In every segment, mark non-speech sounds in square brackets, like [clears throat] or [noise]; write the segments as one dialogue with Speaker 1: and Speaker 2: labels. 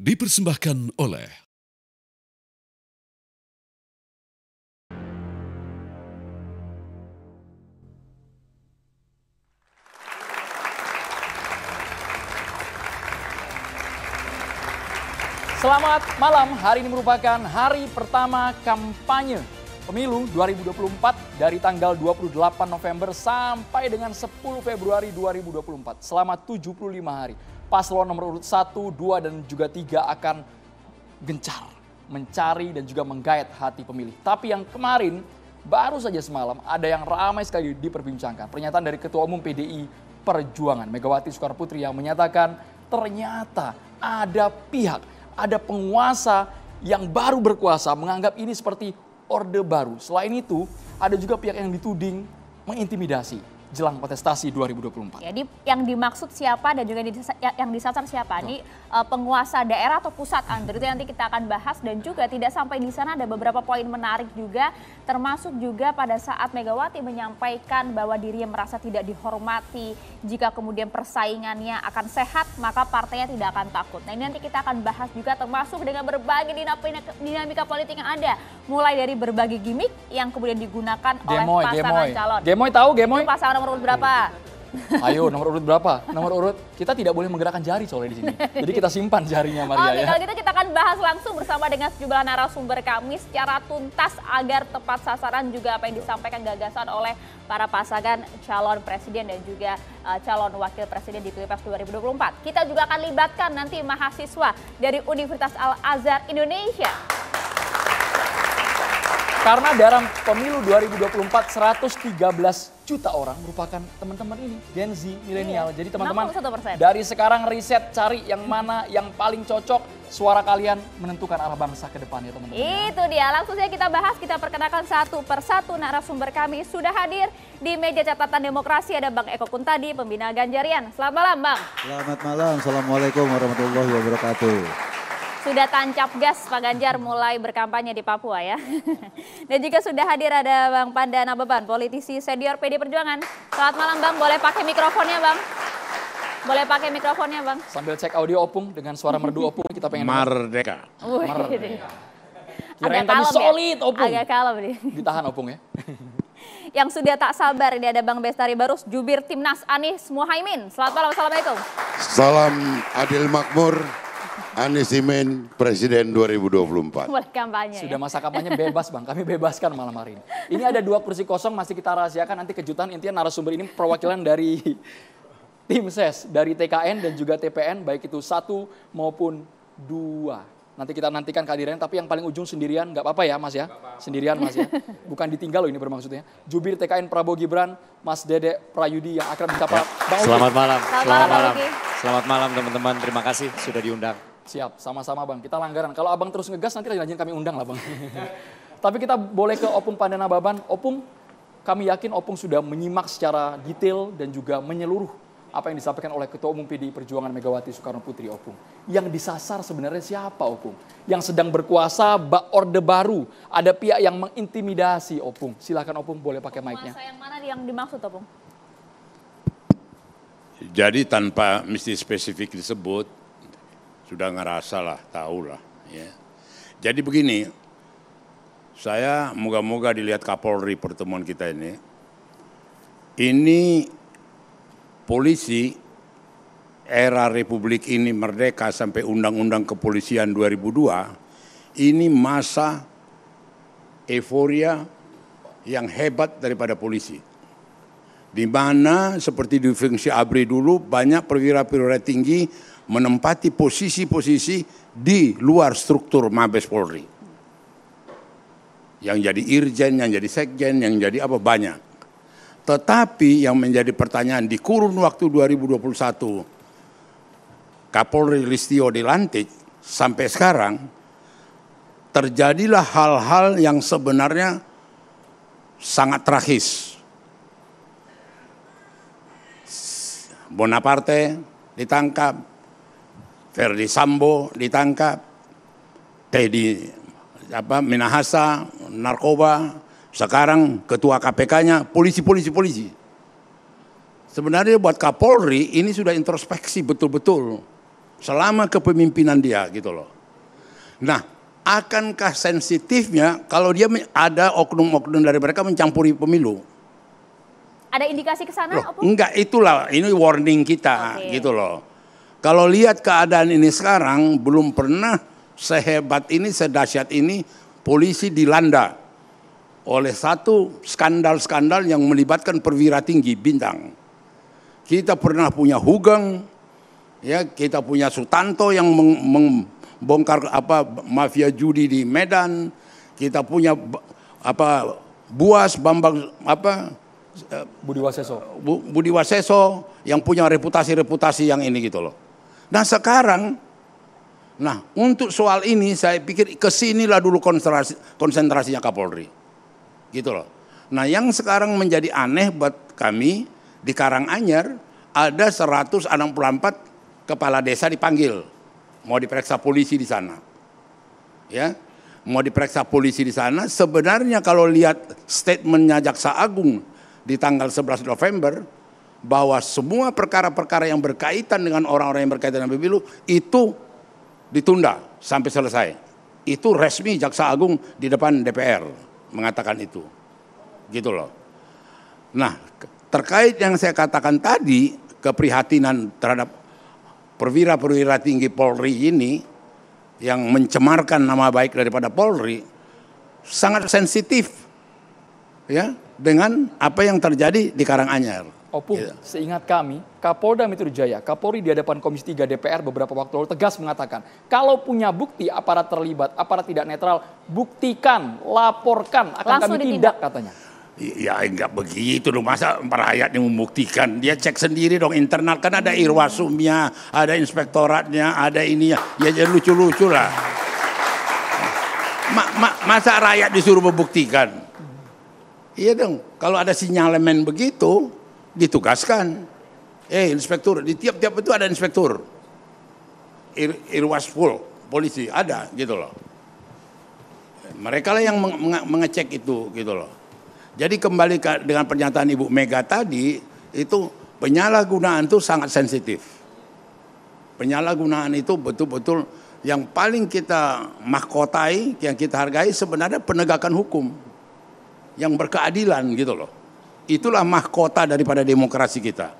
Speaker 1: dipersembahkan oleh
Speaker 2: Selamat malam, hari ini merupakan hari pertama kampanye pemilu 2024 dari tanggal 28 November sampai dengan 10 Februari 2024 selama 75 hari paslon nomor urut 1, 2, dan juga 3 akan gencar mencari dan juga menggait hati pemilih. Tapi yang kemarin baru saja semalam ada yang ramai sekali diperbincangkan. Pernyataan dari Ketua Umum PDI Perjuangan Megawati Soekarno Putri yang menyatakan ternyata ada pihak, ada penguasa yang baru berkuasa menganggap ini seperti Orde Baru. Selain itu, ada juga pihak yang dituding mengintimidasi jelang kontestasi 2024.
Speaker 3: Jadi ya, yang dimaksud siapa dan juga ya, yang disasar siapa? Ini eh, penguasa daerah atau pusat Andre itu nanti kita akan bahas dan juga tidak sampai di sana ada beberapa poin menarik juga termasuk juga pada saat Megawati menyampaikan bahwa dirinya merasa tidak dihormati jika kemudian persaingannya akan sehat maka partainya tidak akan takut. Nah ini nanti kita akan bahas juga termasuk dengan berbagai dinamika politik yang ada mulai dari berbagai gimmick yang kemudian digunakan oleh gemoy, pasangan gemoy. calon. Gemoy tahu
Speaker 2: gemoy? Itu pasangan nomor urut berapa? [laughs] Ayo nomor urut berapa? Nomor urut kita tidak boleh menggerakkan jari soalnya di sini. Jadi kita simpan jarinya Maria Oke, ya. kalau gitu
Speaker 3: kita akan bahas langsung bersama dengan sejumlah narasumber kami secara tuntas agar tepat sasaran juga apa yang disampaikan gagasan oleh para pasangan calon presiden dan juga eh, calon wakil presiden di Pilpres 2024. Kita juga akan libatkan nanti mahasiswa dari Universitas Al Azhar Indonesia.
Speaker 2: Karena dalam pemilu 2024 113 juta orang merupakan teman-teman ini Gen Z, milenial. Iya. Jadi teman-teman dari sekarang riset cari yang mana yang paling cocok suara kalian menentukan arah bangsa ke depan ya teman-teman.
Speaker 3: Itu dia langsung saja kita bahas kita perkenalkan satu persatu narasumber kami sudah hadir di meja catatan demokrasi ada Bang Eko Kuntadi pembina Ganjarian. Selamat malam Bang.
Speaker 4: Selamat malam. Assalamualaikum warahmatullahi wabarakatuh
Speaker 3: sudah tancap gas Pak Ganjar mulai berkampanye di Papua ya. [laughs] Dan juga sudah hadir ada Bang Pandana Beban, politisi senior PD Perjuangan. Selamat malam Bang, boleh pakai mikrofonnya Bang? Boleh pakai mikrofonnya Bang?
Speaker 2: Sambil cek audio opung dengan suara merdu opung kita pengen... merdeka. Merdeka. Agak kalem ya? solid
Speaker 3: ya? opung. Agak kalem nih. Ditahan opung ya. [laughs] Yang sudah tak sabar ini ada Bang Bestari Barus, jubir timnas Anies Muhaimin. Selamat malam, Assalamualaikum.
Speaker 5: Salam Adil Makmur. Anies Imin Presiden 2024.
Speaker 3: Kampanye, Sudah masa kampanye bebas
Speaker 2: bang, kami bebaskan malam hari ini. Ini ada dua kursi kosong masih kita rahasiakan, nanti kejutan intinya narasumber ini perwakilan dari [laughs] tim ses, e dari TKN dan juga TPN, baik itu satu maupun dua. Nanti kita nantikan kehadirannya, tapi yang paling ujung sendirian, nggak apa-apa ya mas ya, sendirian mas ya. Bukan ditinggal loh ini bermaksudnya. Jubir TKN Prabowo Gibran, Mas Dede Prayudi yang akrab disapa. Ya. Selamat malam. Selamat, malam.
Speaker 1: Selamat malam teman-teman, terima kasih sudah diundang.
Speaker 2: Siap, sama-sama Bang. Kita langgaran. Kalau Abang terus ngegas nanti rajin kami undang lah Bang. [laughs] Tapi kita boleh ke Opung Pandana Baban. Opung, kami yakin Opung sudah menyimak secara detail dan juga menyeluruh apa yang disampaikan oleh Ketua Umum PDI Perjuangan Megawati Soekarno Putri Opung. Yang disasar sebenarnya siapa Opung? Yang sedang berkuasa bak orde baru. Ada pihak yang mengintimidasi Opung. Silakan Opung boleh pakai mic-nya.
Speaker 3: yang mana yang dimaksud Opung?
Speaker 6: Jadi tanpa mesti spesifik disebut, sudah ngerasa lah, tahu lah. Ya. Jadi begini, saya moga-moga dilihat Kapolri pertemuan kita ini. Ini polisi era Republik ini merdeka sampai Undang-Undang Kepolisian 2002, ini masa euforia yang hebat daripada polisi. Di mana seperti di Fungsi Abri dulu banyak perwira-perwira tinggi menempati posisi-posisi di luar struktur Mabes Polri. Yang jadi irjen, yang jadi sekjen, yang jadi apa banyak. Tetapi yang menjadi pertanyaan di kurun waktu 2021 Kapolri Listio dilantik sampai sekarang terjadilah hal-hal yang sebenarnya sangat tragis. Bonaparte ditangkap, Ferdi Sambo ditangkap, Teddy apa Minahasa narkoba, sekarang ketua KPK-nya polisi polisi polisi. Sebenarnya buat Kapolri ini sudah introspeksi betul-betul selama kepemimpinan dia gitu loh. Nah, akankah sensitifnya kalau dia ada oknum-oknum dari mereka mencampuri pemilu?
Speaker 3: Ada indikasi ke sana?
Speaker 6: enggak, itulah ini warning kita okay. gitu loh. Kalau lihat keadaan ini sekarang belum pernah sehebat ini, sedahsyat ini polisi dilanda oleh satu skandal-skandal yang melibatkan perwira tinggi bintang. Kita pernah punya Hugeng, ya kita punya Sutanto yang membongkar apa mafia judi di Medan, kita punya apa Buas Bambang apa Budi Waseso. Budi Waseso yang punya reputasi-reputasi yang ini gitu loh. Nah sekarang, nah untuk soal ini saya pikir kesinilah dulu konsentrasi, konsentrasinya Kapolri. Gitu loh. Nah yang sekarang menjadi aneh buat kami di Karanganyar ada 164 kepala desa dipanggil. Mau diperiksa polisi di sana. Ya, mau diperiksa polisi di sana. Sebenarnya kalau lihat statementnya Jaksa Agung di tanggal 11 November, bahwa semua perkara-perkara yang berkaitan dengan orang-orang yang berkaitan dengan pemilu itu ditunda sampai selesai. Itu resmi Jaksa Agung di depan DPR mengatakan itu. Gitu loh. Nah, terkait yang saya katakan tadi, keprihatinan terhadap perwira-perwira tinggi Polri ini yang mencemarkan nama baik daripada Polri sangat sensitif ya dengan apa yang terjadi di Karanganyar.
Speaker 2: Opung, oh, yeah. Iya. seingat kami, Kapolda Metro Jaya, Kapolri di hadapan Komisi 3 DPR beberapa waktu lalu tegas mengatakan, kalau punya bukti aparat terlibat, aparat tidak netral, buktikan, laporkan, akan Langsung kami ditindak. tindak katanya.
Speaker 6: Ya, ya enggak begitu dong, masa perhayat yang membuktikan, dia cek sendiri dong internal, kan ada hmm. irwasumnya, ada inspektoratnya, ada ini ya, ya lucu-lucu lah. Ma ma masa rakyat disuruh membuktikan? Iya dong, kalau ada sinyalemen begitu, ditugaskan. Eh inspektur, di tiap-tiap itu ada inspektur. Ir, irwas full, polisi ada gitu loh. Mereka lah yang mengecek itu gitu loh. Jadi kembali ke, dengan pernyataan Ibu Mega tadi itu penyalahgunaan itu sangat sensitif. Penyalahgunaan itu betul-betul yang paling kita mahkotai, yang kita hargai sebenarnya penegakan hukum yang berkeadilan gitu loh. Itulah mahkota daripada demokrasi
Speaker 3: kita.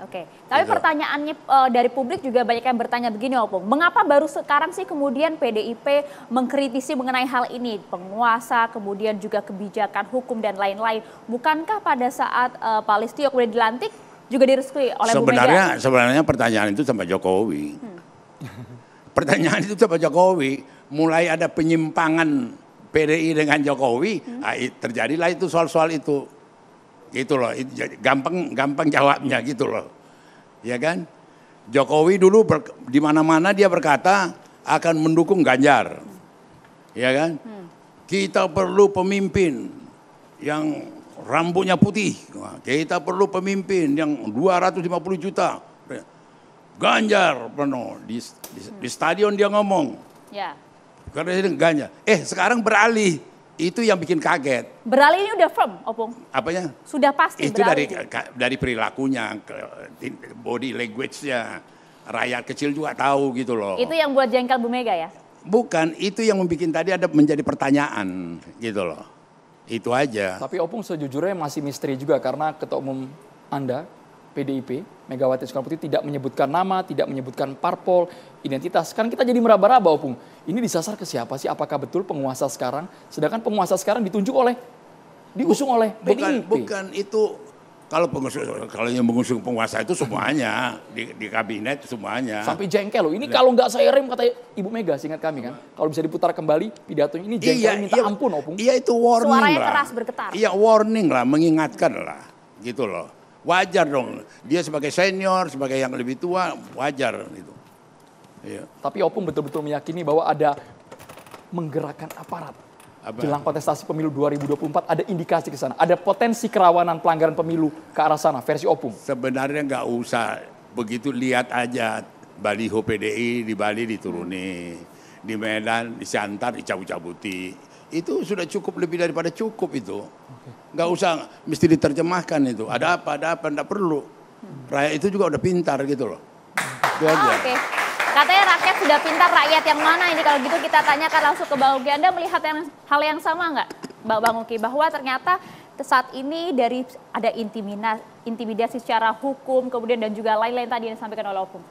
Speaker 3: Oke, tapi iya. pertanyaannya e, dari publik juga banyak yang bertanya begini, Opung. Mengapa baru sekarang sih kemudian PDIP mengkritisi mengenai hal ini, penguasa, kemudian juga kebijakan hukum dan lain-lain? Bukankah pada saat e, Pak Listio kemudian dilantik juga direstui oleh sebenarnya, Bu Mega?
Speaker 6: Sebenarnya pertanyaan itu sama Jokowi. Hmm. Pertanyaan itu sama Jokowi. Mulai ada penyimpangan PDI dengan Jokowi, hmm. Ah, terjadilah itu soal-soal itu Gitu loh, gampang gampang jawabnya gitu loh. Ya kan? Jokowi dulu di mana-mana dia berkata akan mendukung Ganjar. Ya kan? Hmm. Kita perlu pemimpin yang rambutnya putih. Kita perlu pemimpin yang 250 juta.
Speaker 3: Ganjar
Speaker 6: penuh di, di, di stadion dia ngomong. Ya. Karena Ganjar. Eh sekarang beralih itu yang bikin kaget.
Speaker 3: Beralih ini udah firm, Opung. Apanya? Sudah pasti Itu dari
Speaker 6: dari perilakunya, body language-nya. Rakyat kecil juga tahu gitu loh. Itu
Speaker 3: yang buat jengkel Bu Mega ya?
Speaker 6: Bukan, itu yang membuat tadi ada menjadi pertanyaan gitu loh. Itu aja.
Speaker 2: Tapi Opung sejujurnya masih misteri juga karena ketua umum Anda PDIP, Megawati Soekarno Putri tidak menyebutkan nama, tidak menyebutkan parpol, identitas. Kan kita jadi meraba-raba, Opung. Ini disasar ke siapa sih? Apakah betul penguasa sekarang? Sedangkan penguasa sekarang ditunjuk oleh, diusung oleh bukan, PDIP. Bukan itu,
Speaker 6: kalau pengusung, kalau yang mengusung penguasa itu semuanya di, di kabinet semuanya. Sampai
Speaker 2: jengkel loh. Ini nah. kalau nggak saya rem kata Ibu Mega, singkat kami kan. Kalau bisa diputar kembali pidatonya ini jengkel iya, minta iya, ampun, Opung.
Speaker 7: Iya itu warning
Speaker 3: Suaranya lah. keras bergetar. Iya
Speaker 2: warning lah, mengingatkan lah, gitu loh
Speaker 6: wajar dong. Dia sebagai senior, sebagai yang lebih tua, wajar gitu. Iya.
Speaker 2: Tapi Opung betul-betul meyakini bahwa ada menggerakkan aparat apa? jelang kontestasi pemilu 2024 ada indikasi ke sana, ada potensi kerawanan pelanggaran pemilu ke arah sana versi Opung. Sebenarnya
Speaker 6: nggak usah begitu lihat aja baliho PDI di Bali dituruni, di Medan di Siantar dicabut-cabuti. Itu sudah cukup lebih daripada cukup itu nggak usah mesti diterjemahkan itu. Ada apa, ada apa, enggak perlu. Rakyat itu juga udah pintar gitu loh. Itu aja. Ah, okay.
Speaker 3: Katanya rakyat sudah pintar, rakyat yang mana ini? Kalau gitu kita tanyakan langsung ke Bang Uki. Anda melihat yang, hal yang sama nggak, Bang Uki? Bahwa ternyata saat ini dari ada intimidasi, intimidasi secara hukum, kemudian dan juga lain-lain tadi yang disampaikan oleh hukum.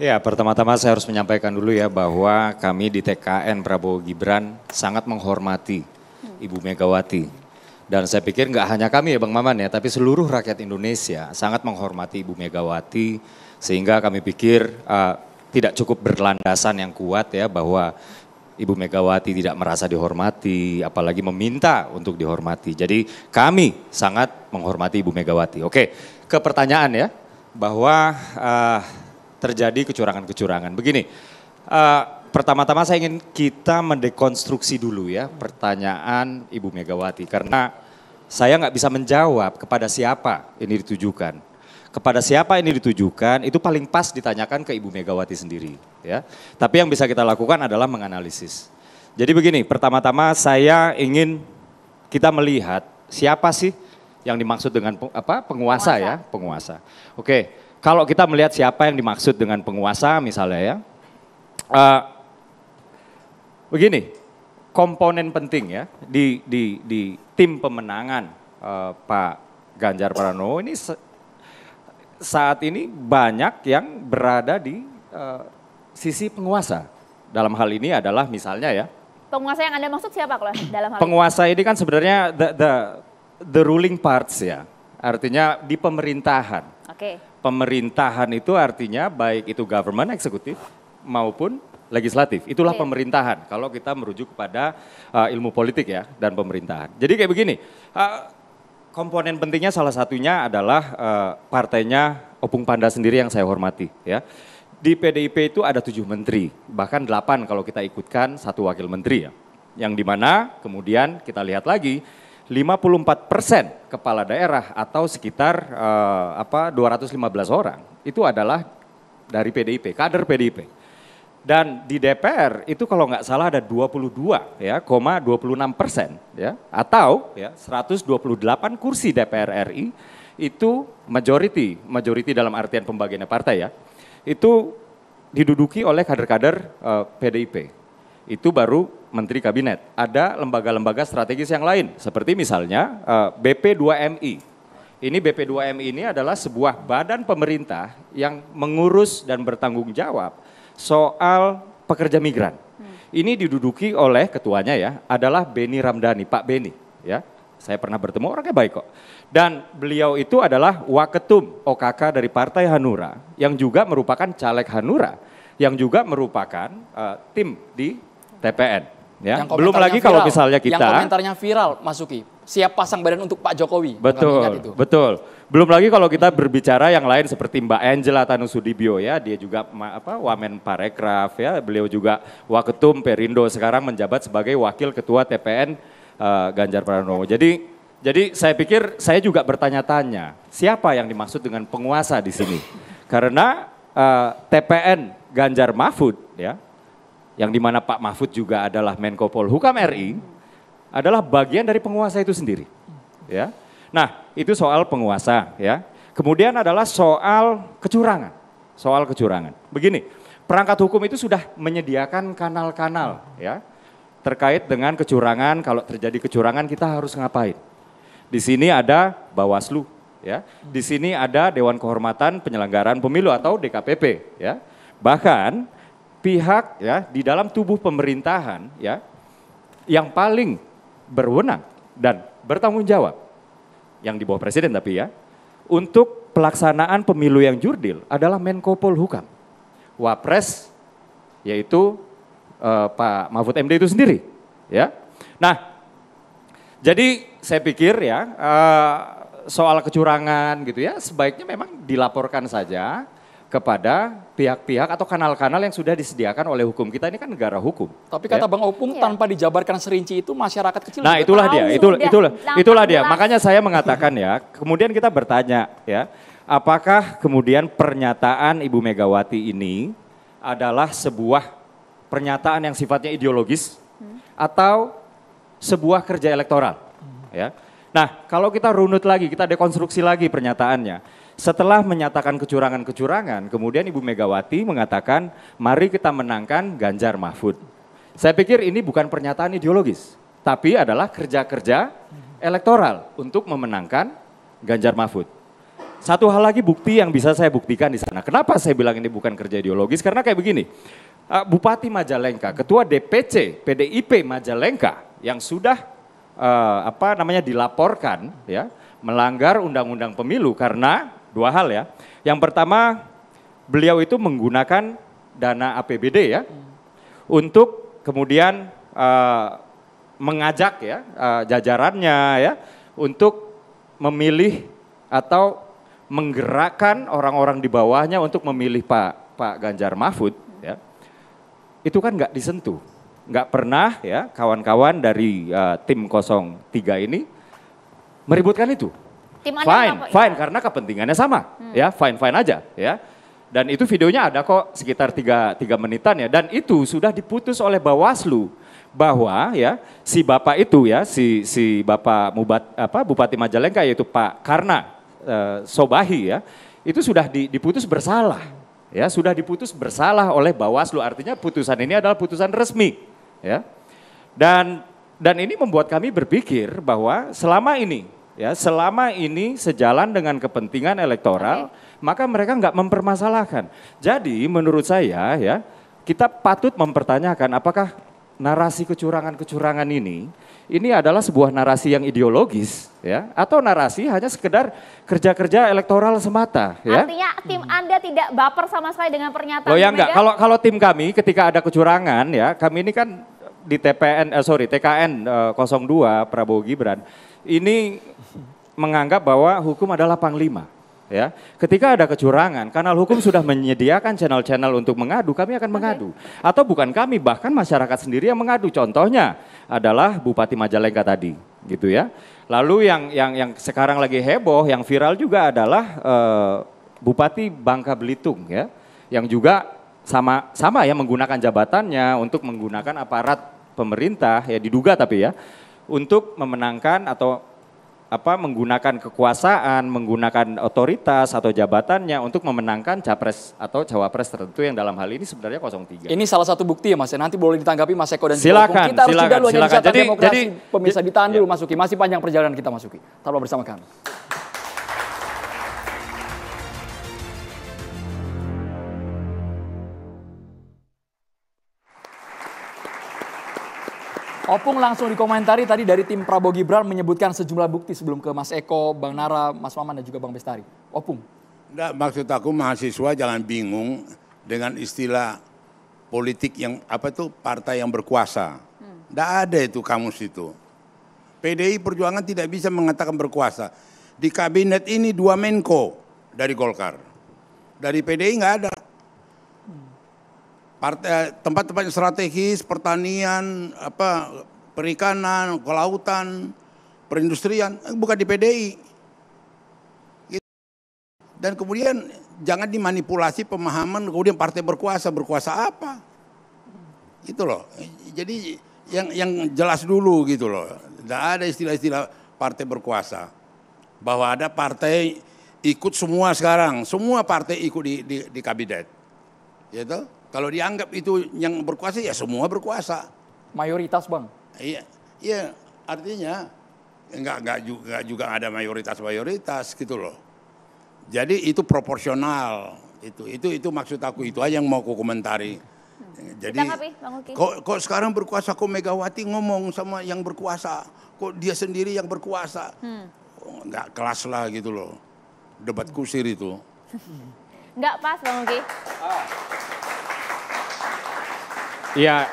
Speaker 1: Ya, pertama-tama saya harus menyampaikan dulu ya bahwa kami di TKN Prabowo Gibran sangat menghormati Ibu Megawati dan saya pikir nggak hanya kami ya Bang Maman ya, tapi seluruh rakyat Indonesia sangat menghormati Ibu Megawati, sehingga kami pikir uh, tidak cukup berlandasan yang kuat ya bahwa Ibu Megawati tidak merasa dihormati, apalagi meminta untuk dihormati. Jadi kami sangat menghormati Ibu Megawati. Oke, ke pertanyaan ya, bahwa uh, terjadi kecurangan-kecurangan. Begini, uh, pertama-tama saya ingin kita mendekonstruksi dulu ya pertanyaan Ibu Megawati karena saya nggak bisa menjawab kepada siapa ini ditujukan. Kepada siapa ini ditujukan itu paling pas ditanyakan ke Ibu Megawati sendiri. Ya. Tapi yang bisa kita lakukan adalah menganalisis. Jadi begini, pertama-tama saya ingin kita melihat siapa sih yang dimaksud dengan apa penguasa, ya, penguasa. ya, penguasa. Oke, kalau kita melihat siapa yang dimaksud dengan penguasa misalnya ya, uh, begini, komponen penting ya di di di tim pemenangan uh, Pak Ganjar Pranowo ini saat ini banyak yang berada di uh, sisi penguasa. Dalam hal ini adalah misalnya ya.
Speaker 3: Penguasa yang Anda maksud siapa kalau dalam hal
Speaker 1: Penguasa ini, kan sebenarnya the, the the ruling parts ya. Artinya di pemerintahan. Oke. Okay. Pemerintahan itu artinya baik itu government eksekutif maupun legislatif, itulah okay. pemerintahan. Kalau kita merujuk kepada uh, ilmu politik ya dan pemerintahan. Jadi kayak begini, uh, komponen pentingnya salah satunya adalah uh, partainya Opung Panda sendiri yang saya hormati ya. Di PDIP itu ada tujuh menteri, bahkan delapan kalau kita ikutkan satu wakil menteri ya. Yang dimana kemudian kita lihat lagi 54 persen kepala daerah atau sekitar uh, apa 215 orang itu adalah dari PDIP, kader PDIP. Dan di DPR itu kalau nggak salah ada 22 ya, koma 26 persen ya, atau ya 128 kursi DPR RI itu majority, majority dalam artian pembagiannya partai ya, itu diduduki oleh kader-kader uh, eh, PDIP. Itu baru menteri kabinet. Ada lembaga-lembaga strategis yang lain, seperti misalnya uh, eh, BP2MI ini bp 2 MI ini adalah sebuah badan pemerintah yang mengurus dan bertanggung jawab soal pekerja migran. Hmm. Ini diduduki oleh ketuanya ya, adalah Beni Ramdhani, Pak Beni ya. Saya pernah bertemu orangnya baik kok. Dan beliau itu adalah waketum OKK dari Partai Hanura yang juga merupakan caleg Hanura yang juga merupakan uh, tim di TPN ya. Belum lagi viral. kalau misalnya kita yang komentarnya
Speaker 2: viral Masuki siap pasang badan untuk Pak Jokowi. Betul, itu.
Speaker 1: betul. Belum lagi kalau kita berbicara yang lain seperti Mbak Angela Tanusudibio ya, dia juga apa Wamen Parekraf ya, beliau juga Waketum Perindo sekarang menjabat sebagai Wakil Ketua TPN uh, eh, Ganjar Pranowo. Jadi jadi saya pikir saya juga bertanya-tanya siapa yang dimaksud dengan penguasa di sini? Karena uh, eh, TPN Ganjar Mahfud ya, yang dimana Pak Mahfud juga adalah Menko Polhukam RI, adalah bagian dari penguasa itu sendiri. Ya. Nah, itu soal penguasa ya. Kemudian adalah soal kecurangan. Soal kecurangan. Begini, perangkat hukum itu sudah menyediakan kanal-kanal ya terkait dengan kecurangan. Kalau terjadi kecurangan kita harus ngapain? Di sini ada Bawaslu ya. Di sini ada Dewan Kehormatan Penyelenggaraan Pemilu atau DKPP ya. Bahkan pihak ya di dalam tubuh pemerintahan ya yang paling berwenang dan bertanggung jawab yang di bawah presiden tapi ya untuk pelaksanaan pemilu yang jurdil adalah Menko Polhukam. Wapres yaitu uh, Pak Mahfud MD itu sendiri, ya. Nah, jadi saya pikir ya uh, soal kecurangan gitu ya sebaiknya memang dilaporkan saja kepada pihak-pihak atau kanal-kanal yang sudah disediakan oleh hukum kita ini kan negara hukum. Tapi kata ya? Bang
Speaker 2: Opung ya. tanpa dijabarkan serinci itu masyarakat kecil. Nah itulah dia, itu, itulah, itulah, itulah dia. Makanya
Speaker 1: saya mengatakan ya, kemudian kita bertanya ya, apakah kemudian pernyataan Ibu Megawati ini adalah sebuah pernyataan yang sifatnya ideologis atau sebuah kerja elektoral? Hmm. Ya. Nah kalau kita runut lagi, kita dekonstruksi lagi pernyataannya setelah menyatakan kecurangan-kecurangan, kemudian Ibu Megawati mengatakan, mari kita menangkan Ganjar Mahfud. Saya pikir ini bukan pernyataan ideologis, tapi adalah kerja-kerja elektoral untuk memenangkan Ganjar Mahfud. Satu hal lagi bukti yang bisa saya buktikan di sana. Kenapa saya bilang ini bukan kerja ideologis? Karena kayak begini, eh, Bupati Majalengka, Ketua DPC PDIP Majalengka yang sudah uh, apa namanya dilaporkan ya melanggar Undang-Undang Pemilu karena dua hal ya. Yang pertama, beliau itu menggunakan dana APBD ya untuk kemudian uh, mengajak ya uh, jajarannya ya untuk memilih atau menggerakkan orang-orang di bawahnya untuk memilih Pak Pak Ganjar Mahfud ya. Itu kan nggak disentuh. Nggak pernah ya kawan-kawan dari uh, tim 03 ini meributkan itu.
Speaker 3: Tim Anda fine, apa? fine
Speaker 1: karena kepentingannya sama. Hmm. Ya, fine fine aja ya. Dan itu videonya ada kok sekitar tiga tiga menitan ya dan itu sudah diputus oleh Bawaslu bahwa ya si bapak itu ya si si bapak Mubat, apa Bupati Majalengka yaitu Pak Karna e, Sobahi ya itu sudah di, diputus bersalah ya sudah diputus bersalah oleh Bawaslu artinya putusan ini adalah putusan resmi ya dan dan ini membuat kami berpikir bahwa selama ini Ya, selama ini sejalan dengan kepentingan elektoral, okay. maka mereka nggak mempermasalahkan. Jadi menurut saya ya, kita patut mempertanyakan apakah narasi kecurangan-kecurangan ini ini adalah sebuah narasi yang ideologis ya atau narasi hanya sekedar kerja-kerja elektoral semata ya. Artinya
Speaker 3: tim hmm. Anda tidak baper sama sekali dengan pernyataan Oh ya enggak, kalau
Speaker 1: kalau tim kami ketika ada kecurangan ya, kami ini kan di TPN eh, sorry TKN eh, 02 Prabowo Gibran ini menganggap bahwa hukum adalah panglima. Ya, ketika ada kecurangan, kanal hukum sudah menyediakan channel-channel untuk mengadu, kami akan mengadu. Okay. Atau bukan kami, bahkan masyarakat sendiri yang mengadu. Contohnya adalah Bupati Majalengka tadi, gitu ya. Lalu yang yang yang sekarang lagi heboh, yang viral juga adalah uh, Bupati Bangka Belitung, ya, yang juga sama sama ya menggunakan jabatannya untuk menggunakan aparat pemerintah ya diduga tapi ya untuk memenangkan atau apa menggunakan kekuasaan, menggunakan otoritas atau jabatannya untuk memenangkan capres atau cawapres tertentu yang dalam hal ini sebenarnya 03.
Speaker 2: Ini salah satu bukti ya Mas ya. Nanti boleh ditanggapi Mas Eko dan silakan, Kita silakan, harus juga silakan. Jadi, demokrasi. Jadi, pemirsa ditahan masuki dulu ya. masuki. Masih panjang perjalanan kita masuki, Tetap bersama kami. Opung langsung dikomentari tadi dari tim Prabowo Gibran menyebutkan sejumlah bukti sebelum ke Mas Eko, Bang Nara, Mas Maman dan juga Bang Bestari. Opung.
Speaker 6: Enggak, maksud aku mahasiswa jangan bingung dengan istilah politik yang apa itu partai yang berkuasa. Hmm. Enggak hmm. ada itu kamus itu. PDI Perjuangan tidak bisa mengatakan berkuasa. Di kabinet ini dua Menko dari Golkar. Dari PDI enggak ada. Eh, tempat-tempat strategis, pertanian, apa perikanan, kelautan, perindustrian, eh, bukan di PDI. Gitu. Dan kemudian jangan dimanipulasi pemahaman kemudian partai berkuasa berkuasa apa? gitu loh. Jadi yang yang jelas dulu gitu loh. Tidak ada istilah-istilah partai berkuasa. Bahwa ada partai ikut semua sekarang, semua partai ikut di di, di kabinet. Gitu. Kalau dianggap itu yang berkuasa ya semua
Speaker 2: berkuasa. Mayoritas bang. Iya, iya
Speaker 6: artinya nggak nggak juga juga ada mayoritas mayoritas gitu loh. Jadi itu proporsional itu itu itu maksud aku itu aja yang mau aku komentari. Jadi kok kok sekarang berkuasa kok Megawati ngomong sama yang berkuasa kok dia sendiri yang berkuasa
Speaker 3: hmm.
Speaker 6: nggak kelas lah gitu loh debat kusir
Speaker 1: itu
Speaker 3: nggak pas Bang Oki. Ah.
Speaker 1: Iya,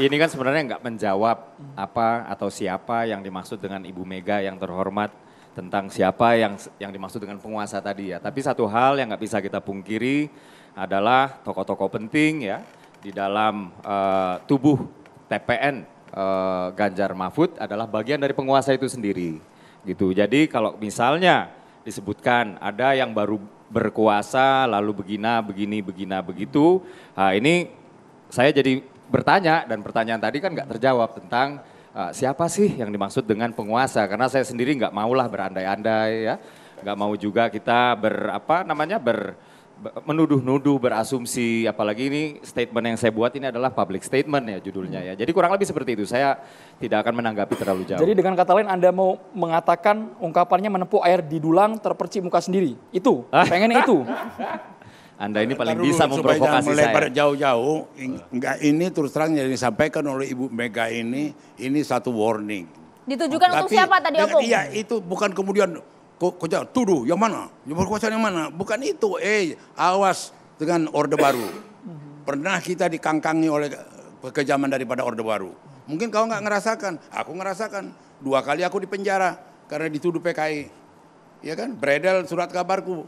Speaker 1: ini kan sebenarnya nggak menjawab apa atau siapa yang dimaksud dengan Ibu Mega yang terhormat tentang siapa yang yang dimaksud dengan penguasa tadi ya. Tapi satu hal yang nggak bisa kita pungkiri adalah tokoh-tokoh penting ya di dalam uh, tubuh TPN uh, eh, Ganjar Mahfud adalah bagian dari penguasa itu sendiri gitu. Jadi kalau misalnya disebutkan ada yang baru berkuasa lalu begina begini begina begitu, nah ini saya jadi bertanya dan pertanyaan tadi kan nggak terjawab tentang uh, siapa sih yang dimaksud dengan penguasa karena saya sendiri nggak lah berandai-andai ya nggak mau juga kita berapa namanya ber menuduh-nuduh berasumsi apalagi ini statement yang saya buat ini adalah public statement ya judulnya ya jadi kurang lebih seperti itu saya tidak akan menanggapi terlalu jauh jadi
Speaker 2: dengan kata lain anda mau mengatakan ungkapannya menepuk air di dulang terpercik muka sendiri itu [laughs]
Speaker 1: pengennya itu anda ini paling bisa memprovokasi supaya melebar jauh-jauh.
Speaker 6: Enggak ini terus terang yang disampaikan oleh Ibu Mega ini ini satu warning.
Speaker 3: Ditujukan Tapi, untuk siapa tadi Opung? Iya,
Speaker 6: itu bukan kemudian kerja tuduh yang mana? Yang berkuasa yang mana? Bukan itu. Eh, awas dengan Orde Baru. [laughs] Pernah kita dikangkangi oleh kekejaman daripada Orde Baru. Mungkin kau nggak ngerasakan, aku ngerasakan. Dua kali aku di penjara karena dituduh PKI. Ya kan? Beredar surat kabarku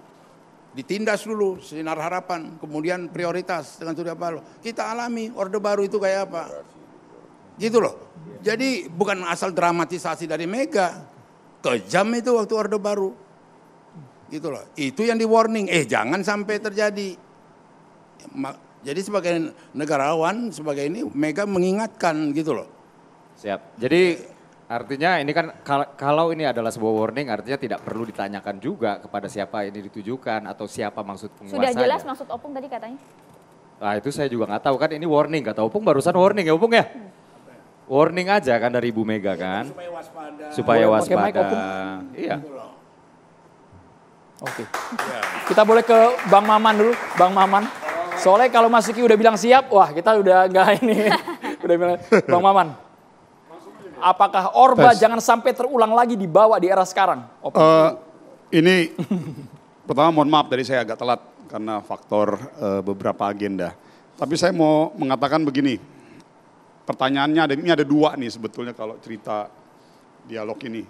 Speaker 6: ditindas dulu sinar harapan, kemudian prioritas dengan Surya Paloh. Kita alami Orde Baru itu kayak apa. Gitu loh. Jadi bukan asal dramatisasi dari Mega. Kejam itu waktu Orde Baru. Gitu loh. Itu yang di warning, eh jangan sampai terjadi. Jadi sebagai negarawan, sebagai ini Mega mengingatkan gitu loh.
Speaker 1: Siap. Jadi Artinya ini kan kalau ini adalah sebuah warning artinya tidak perlu ditanyakan juga kepada siapa ini ditujukan atau siapa maksud penguasa. Sudah jelas
Speaker 3: maksud Opung tadi katanya?
Speaker 1: Nah itu saya juga nggak tahu kan ini warning kata Opung barusan warning ya Opung ya? Hmm. Warning aja kan dari Ibu Mega kan?
Speaker 3: Supaya
Speaker 7: waspada. Supaya waspada. Iya. Oke. Okay.
Speaker 2: Kita boleh ke Bang Maman dulu, Bang Maman. Soalnya kalau Mas Siki udah bilang siap, wah kita udah nggak ini. [laughs] udah bilang, Bang Maman. Apakah Orba tes. jangan sampai terulang lagi dibawa di era sekarang?
Speaker 8: Uh, ini [laughs] pertama mohon maaf dari saya agak telat karena faktor uh, beberapa agenda. Tapi saya mau mengatakan begini, pertanyaannya ada, ini ada dua nih sebetulnya kalau cerita dialog ini.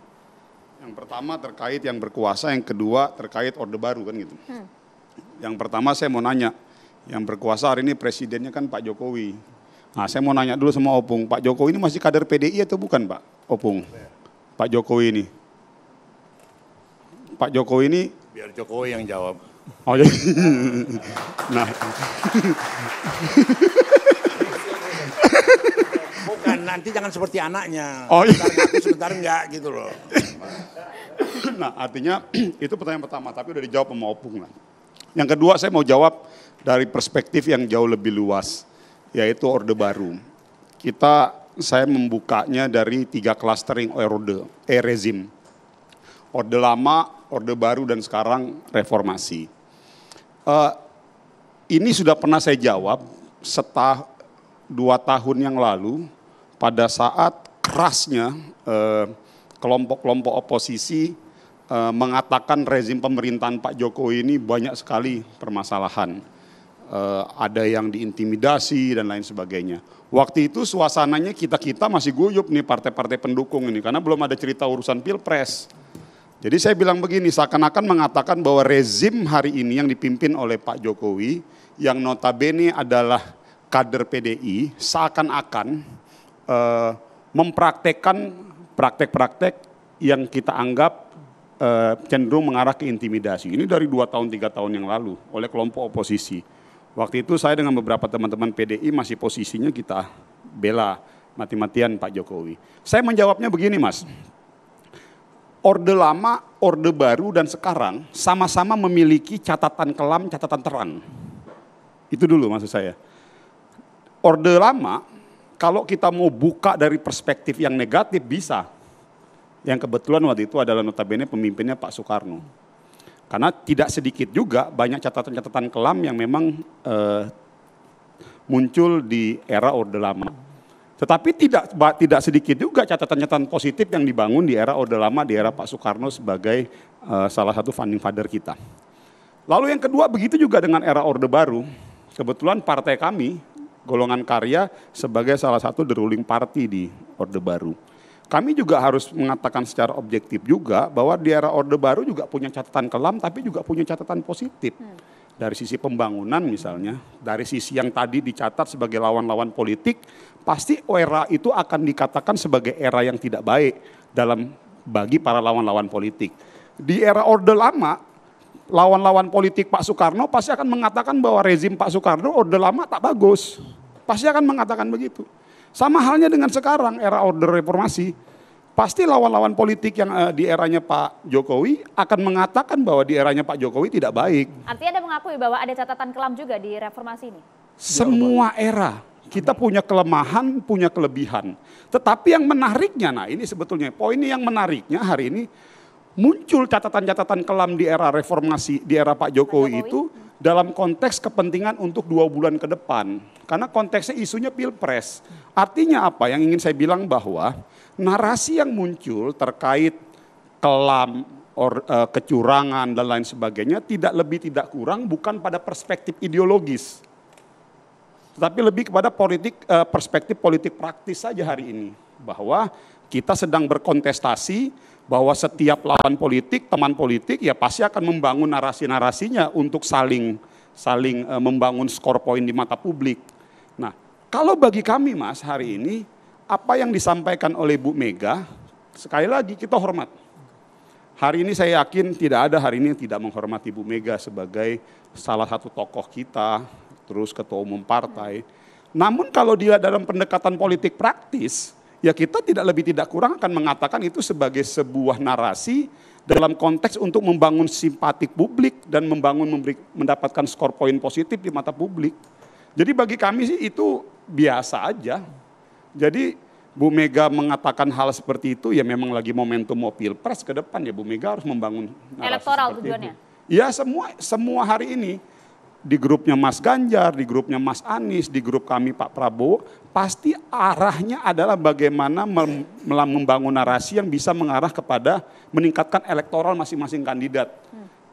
Speaker 8: Yang pertama terkait yang berkuasa, yang kedua terkait Orde Baru kan gitu. Hmm. Yang pertama saya mau nanya, yang berkuasa hari ini presidennya kan Pak Jokowi. Nah, saya mau nanya dulu sama Opung, Pak Jokowi ini masih kader PDI atau bukan Pak Opung? Pak Jokowi ini. Pak Jokowi ini.
Speaker 6: Biar Jokowi yang jawab.
Speaker 8: Oh jadi. Iya. [laughs] nah. Bukan, nanti jangan seperti anaknya. Oh iya. Sebentar sebentar enggak gitu loh. nah artinya [clears throat] itu pertanyaan pertama, tapi udah dijawab sama Opung. Lah. Yang kedua saya mau jawab dari perspektif yang jauh lebih luas yaitu Orde Baru. Kita saya membukanya dari tiga clustering orde, eh rezim. Orde lama, Orde Baru dan sekarang reformasi. Uh, ini sudah pernah saya jawab setah dua tahun yang lalu pada saat kerasnya eh, kelompok-kelompok eh, oposisi eh, mengatakan rezim pemerintahan Pak Jokowi ini banyak sekali permasalahan Eh, ada yang diintimidasi dan lain sebagainya. Waktu itu suasananya kita-kita masih guyup nih partai-partai pendukung ini karena belum ada cerita urusan Pilpres. Jadi saya bilang begini, seakan-akan mengatakan bahwa rezim hari ini yang dipimpin oleh Pak Jokowi yang notabene adalah kader PDI seakan-akan uh, mempraktekkan praktek-praktek yang kita anggap uh, cenderung mengarah ke intimidasi. Ini dari dua tahun tiga tahun yang lalu oleh kelompok oposisi. Waktu itu saya dengan beberapa teman-teman PDI masih posisinya kita bela mati-matian Pak Jokowi. Saya menjawabnya begini mas, orde lama, orde baru dan sekarang sama-sama memiliki catatan kelam, catatan terang. Itu dulu maksud saya. Orde lama kalau kita mau buka dari perspektif yang negatif bisa. Yang kebetulan waktu itu adalah notabene pemimpinnya Pak Soekarno. Karena tidak sedikit juga banyak catatan-catatan kelam yang memang eh, muncul di era Orde Lama. Tetapi tidak tidak sedikit juga catatan-catatan positif yang dibangun di era Orde Lama, di era Pak Soekarno sebagai eh, salah satu founding father kita. Lalu yang kedua begitu juga dengan era Orde Baru. Kebetulan partai kami, golongan karya, sebagai salah satu the ruling party di Orde Baru kami juga harus mengatakan secara objektif juga bahwa di era Orde Baru juga punya catatan kelam tapi juga punya catatan positif. Hmm. Dari sisi pembangunan misalnya, dari sisi yang tadi dicatat sebagai lawan-lawan politik, pasti era itu akan dikatakan sebagai era yang tidak baik dalam bagi para lawan-lawan politik. Di era Orde Lama, lawan-lawan politik Pak Soekarno pasti akan mengatakan bahwa rezim Pak Soekarno Orde Lama tak bagus. Pasti akan mengatakan begitu. Sama halnya dengan sekarang era order reformasi, pasti lawan-lawan politik yang uh, di eranya Pak Jokowi akan mengatakan bahwa di eranya Pak Jokowi tidak baik.
Speaker 3: Artinya Anda mengakui bahwa ada catatan kelam juga di reformasi ini?
Speaker 8: Semua era kita punya kelemahan, punya kelebihan. Tetapi yang menariknya, nah ini sebetulnya poin yang menariknya hari ini muncul catatan-catatan kelam di era reformasi, di era Pak Jokowi, Pak Jokowi. itu dalam konteks kepentingan untuk dua bulan ke depan. Karena konteksnya isunya pilpres. Artinya apa yang ingin saya bilang bahwa narasi yang muncul terkait kelam, or, uh, kecurangan dan lain sebagainya tidak lebih tidak kurang bukan pada perspektif ideologis. Tetapi lebih kepada politik uh, perspektif politik praktis saja hari ini. Bahwa kita sedang berkontestasi bahwa setiap lawan politik, teman politik ya pasti akan membangun narasi-narasinya untuk saling saling e, membangun skor poin di mata publik. Nah, kalau bagi kami Mas hari ini apa yang disampaikan oleh Bu Mega sekali lagi kita hormat. Hari ini saya yakin tidak ada hari ini yang tidak menghormati Bu Mega sebagai salah satu tokoh kita, terus ketua umum partai. Namun kalau dia dalam pendekatan politik praktis, ya kita tidak lebih tidak kurang akan mengatakan itu sebagai sebuah narasi dalam konteks untuk membangun simpatik publik dan membangun memberi, mendapatkan skor poin positif di mata publik. Jadi bagi kami sih itu biasa aja. Jadi Bu Mega mengatakan hal seperti itu ya memang lagi momentum mau pilpres ke depan ya Bu Mega harus membangun
Speaker 3: elektoral tujuannya. Itu.
Speaker 8: Ya semua semua hari ini di grupnya Mas Ganjar, di grupnya Mas Anies, di grup kami Pak Prabowo, pasti arahnya adalah bagaimana membangun narasi yang bisa mengarah kepada meningkatkan elektoral masing-masing kandidat.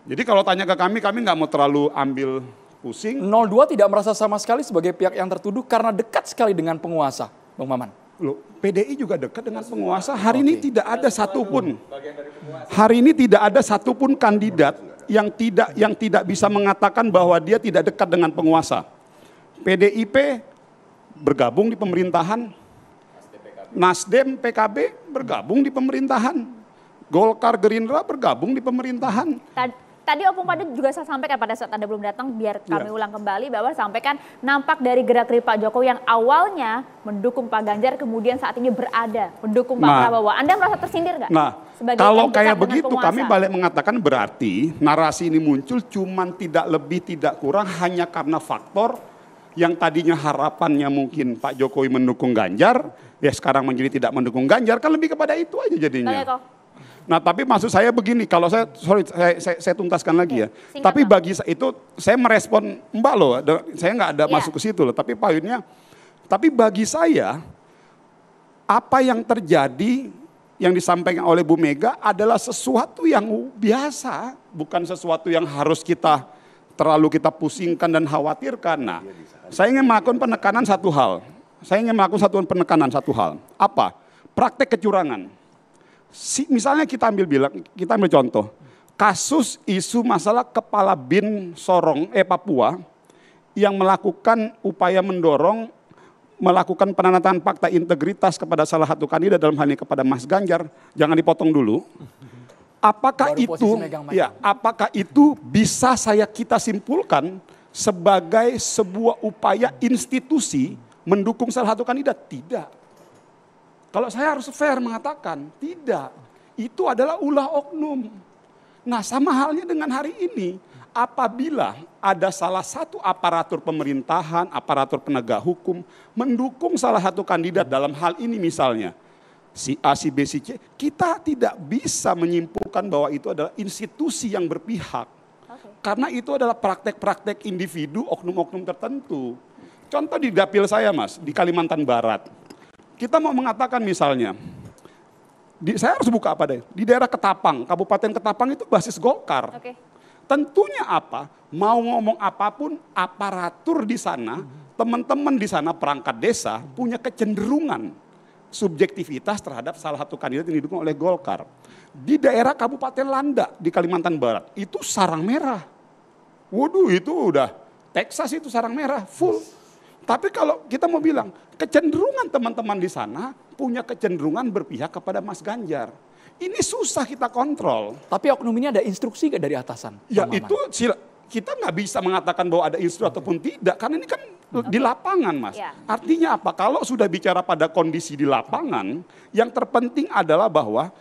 Speaker 8: Jadi kalau tanya ke kami, kami nggak mau terlalu ambil pusing. 02 tidak merasa sama sekali sebagai pihak yang tertuduh karena dekat sekali dengan penguasa, Bang Maman. Loh, PDI juga dekat dengan penguasa. Hari ini tidak ada satupun. Hari ini tidak ada satupun kandidat yang tidak yang tidak bisa mengatakan bahwa dia tidak dekat dengan penguasa. PDIP bergabung di pemerintahan, Nasdem, PKB bergabung di pemerintahan, Golkar, Gerindra bergabung di pemerintahan.
Speaker 3: Tadi Opung padut juga saya sampaikan pada saat Anda belum datang, biar iya. kami ya. ulang kembali bahwa sampaikan nampak dari gerak gerik Pak Jokowi yang awalnya mendukung Pak Ganjar, kemudian saat ini berada mendukung Pak nah, Prabowo. Anda merasa tersindir nggak? Nah, Sebagai kalau kayak begitu penguasa? kami balik
Speaker 8: mengatakan berarti narasi ini muncul cuman tidak lebih tidak kurang hanya karena faktor yang tadinya harapannya mungkin Pak Jokowi mendukung Ganjar, ya sekarang menjadi tidak mendukung Ganjar, kan lebih kepada itu aja jadinya. Nah, tapi maksud saya begini, kalau saya sorry saya saya, saya tuntaskan lagi ya. Singkat tapi bagi saya itu saya merespon Mbak loh, saya nggak ada yeah. masuk ke situ loh, tapi poinnya tapi bagi saya apa yang terjadi yang disampaikan oleh Bu Mega adalah sesuatu yang biasa, bukan sesuatu yang harus kita terlalu kita pusingkan dan khawatirkan. Nah, iya, saya ingin melakukan penekanan satu hal. Saya ingin melakukan satu penekanan satu hal. Apa? Praktek kecurangan. Si, misalnya kita ambil bilang, kita ambil contoh, kasus isu masalah kepala bin Sorong, eh Papua, yang melakukan upaya mendorong melakukan penanatan fakta integritas kepada salah satu kandidat dalam hal ini kepada Mas Ganjar, jangan dipotong dulu. Apakah Baru itu ya, apakah itu bisa saya kita simpulkan sebagai sebuah upaya institusi mendukung salah satu kandidat? Tidak. Kalau saya harus fair mengatakan, tidak. Itu adalah ulah oknum. Nah sama halnya dengan hari ini, apabila ada salah satu aparatur pemerintahan, aparatur penegak hukum mendukung salah satu kandidat dalam hal ini misalnya, si A, si B, si C, kita tidak bisa menyimpulkan bahwa itu adalah institusi yang berpihak. Karena itu adalah praktek-praktek individu oknum-oknum tertentu. Contoh di dapil saya mas, di Kalimantan Barat kita mau mengatakan misalnya, di, saya harus buka apa deh? Di daerah Ketapang, Kabupaten Ketapang itu basis Golkar. Okay. Tentunya apa? Mau ngomong apapun, aparatur di sana, teman-teman di sana perangkat desa punya kecenderungan subjektivitas terhadap salah satu kandidat yang didukung oleh Golkar. Di daerah Kabupaten Landa di Kalimantan Barat itu sarang merah. Waduh itu udah Texas itu sarang merah full. Tapi kalau kita mau bilang, kecenderungan teman-teman di sana punya kecenderungan berpihak kepada Mas Ganjar. Ini susah kita kontrol. Tapi oknum ini ada instruksi gak dari atasan? Ya itu kita nggak bisa mengatakan bahwa ada instruksi okay. ataupun tidak. Karena ini kan okay. di lapangan mas. Yeah. Artinya apa? Kalau sudah bicara pada kondisi di lapangan, yang terpenting adalah bahwa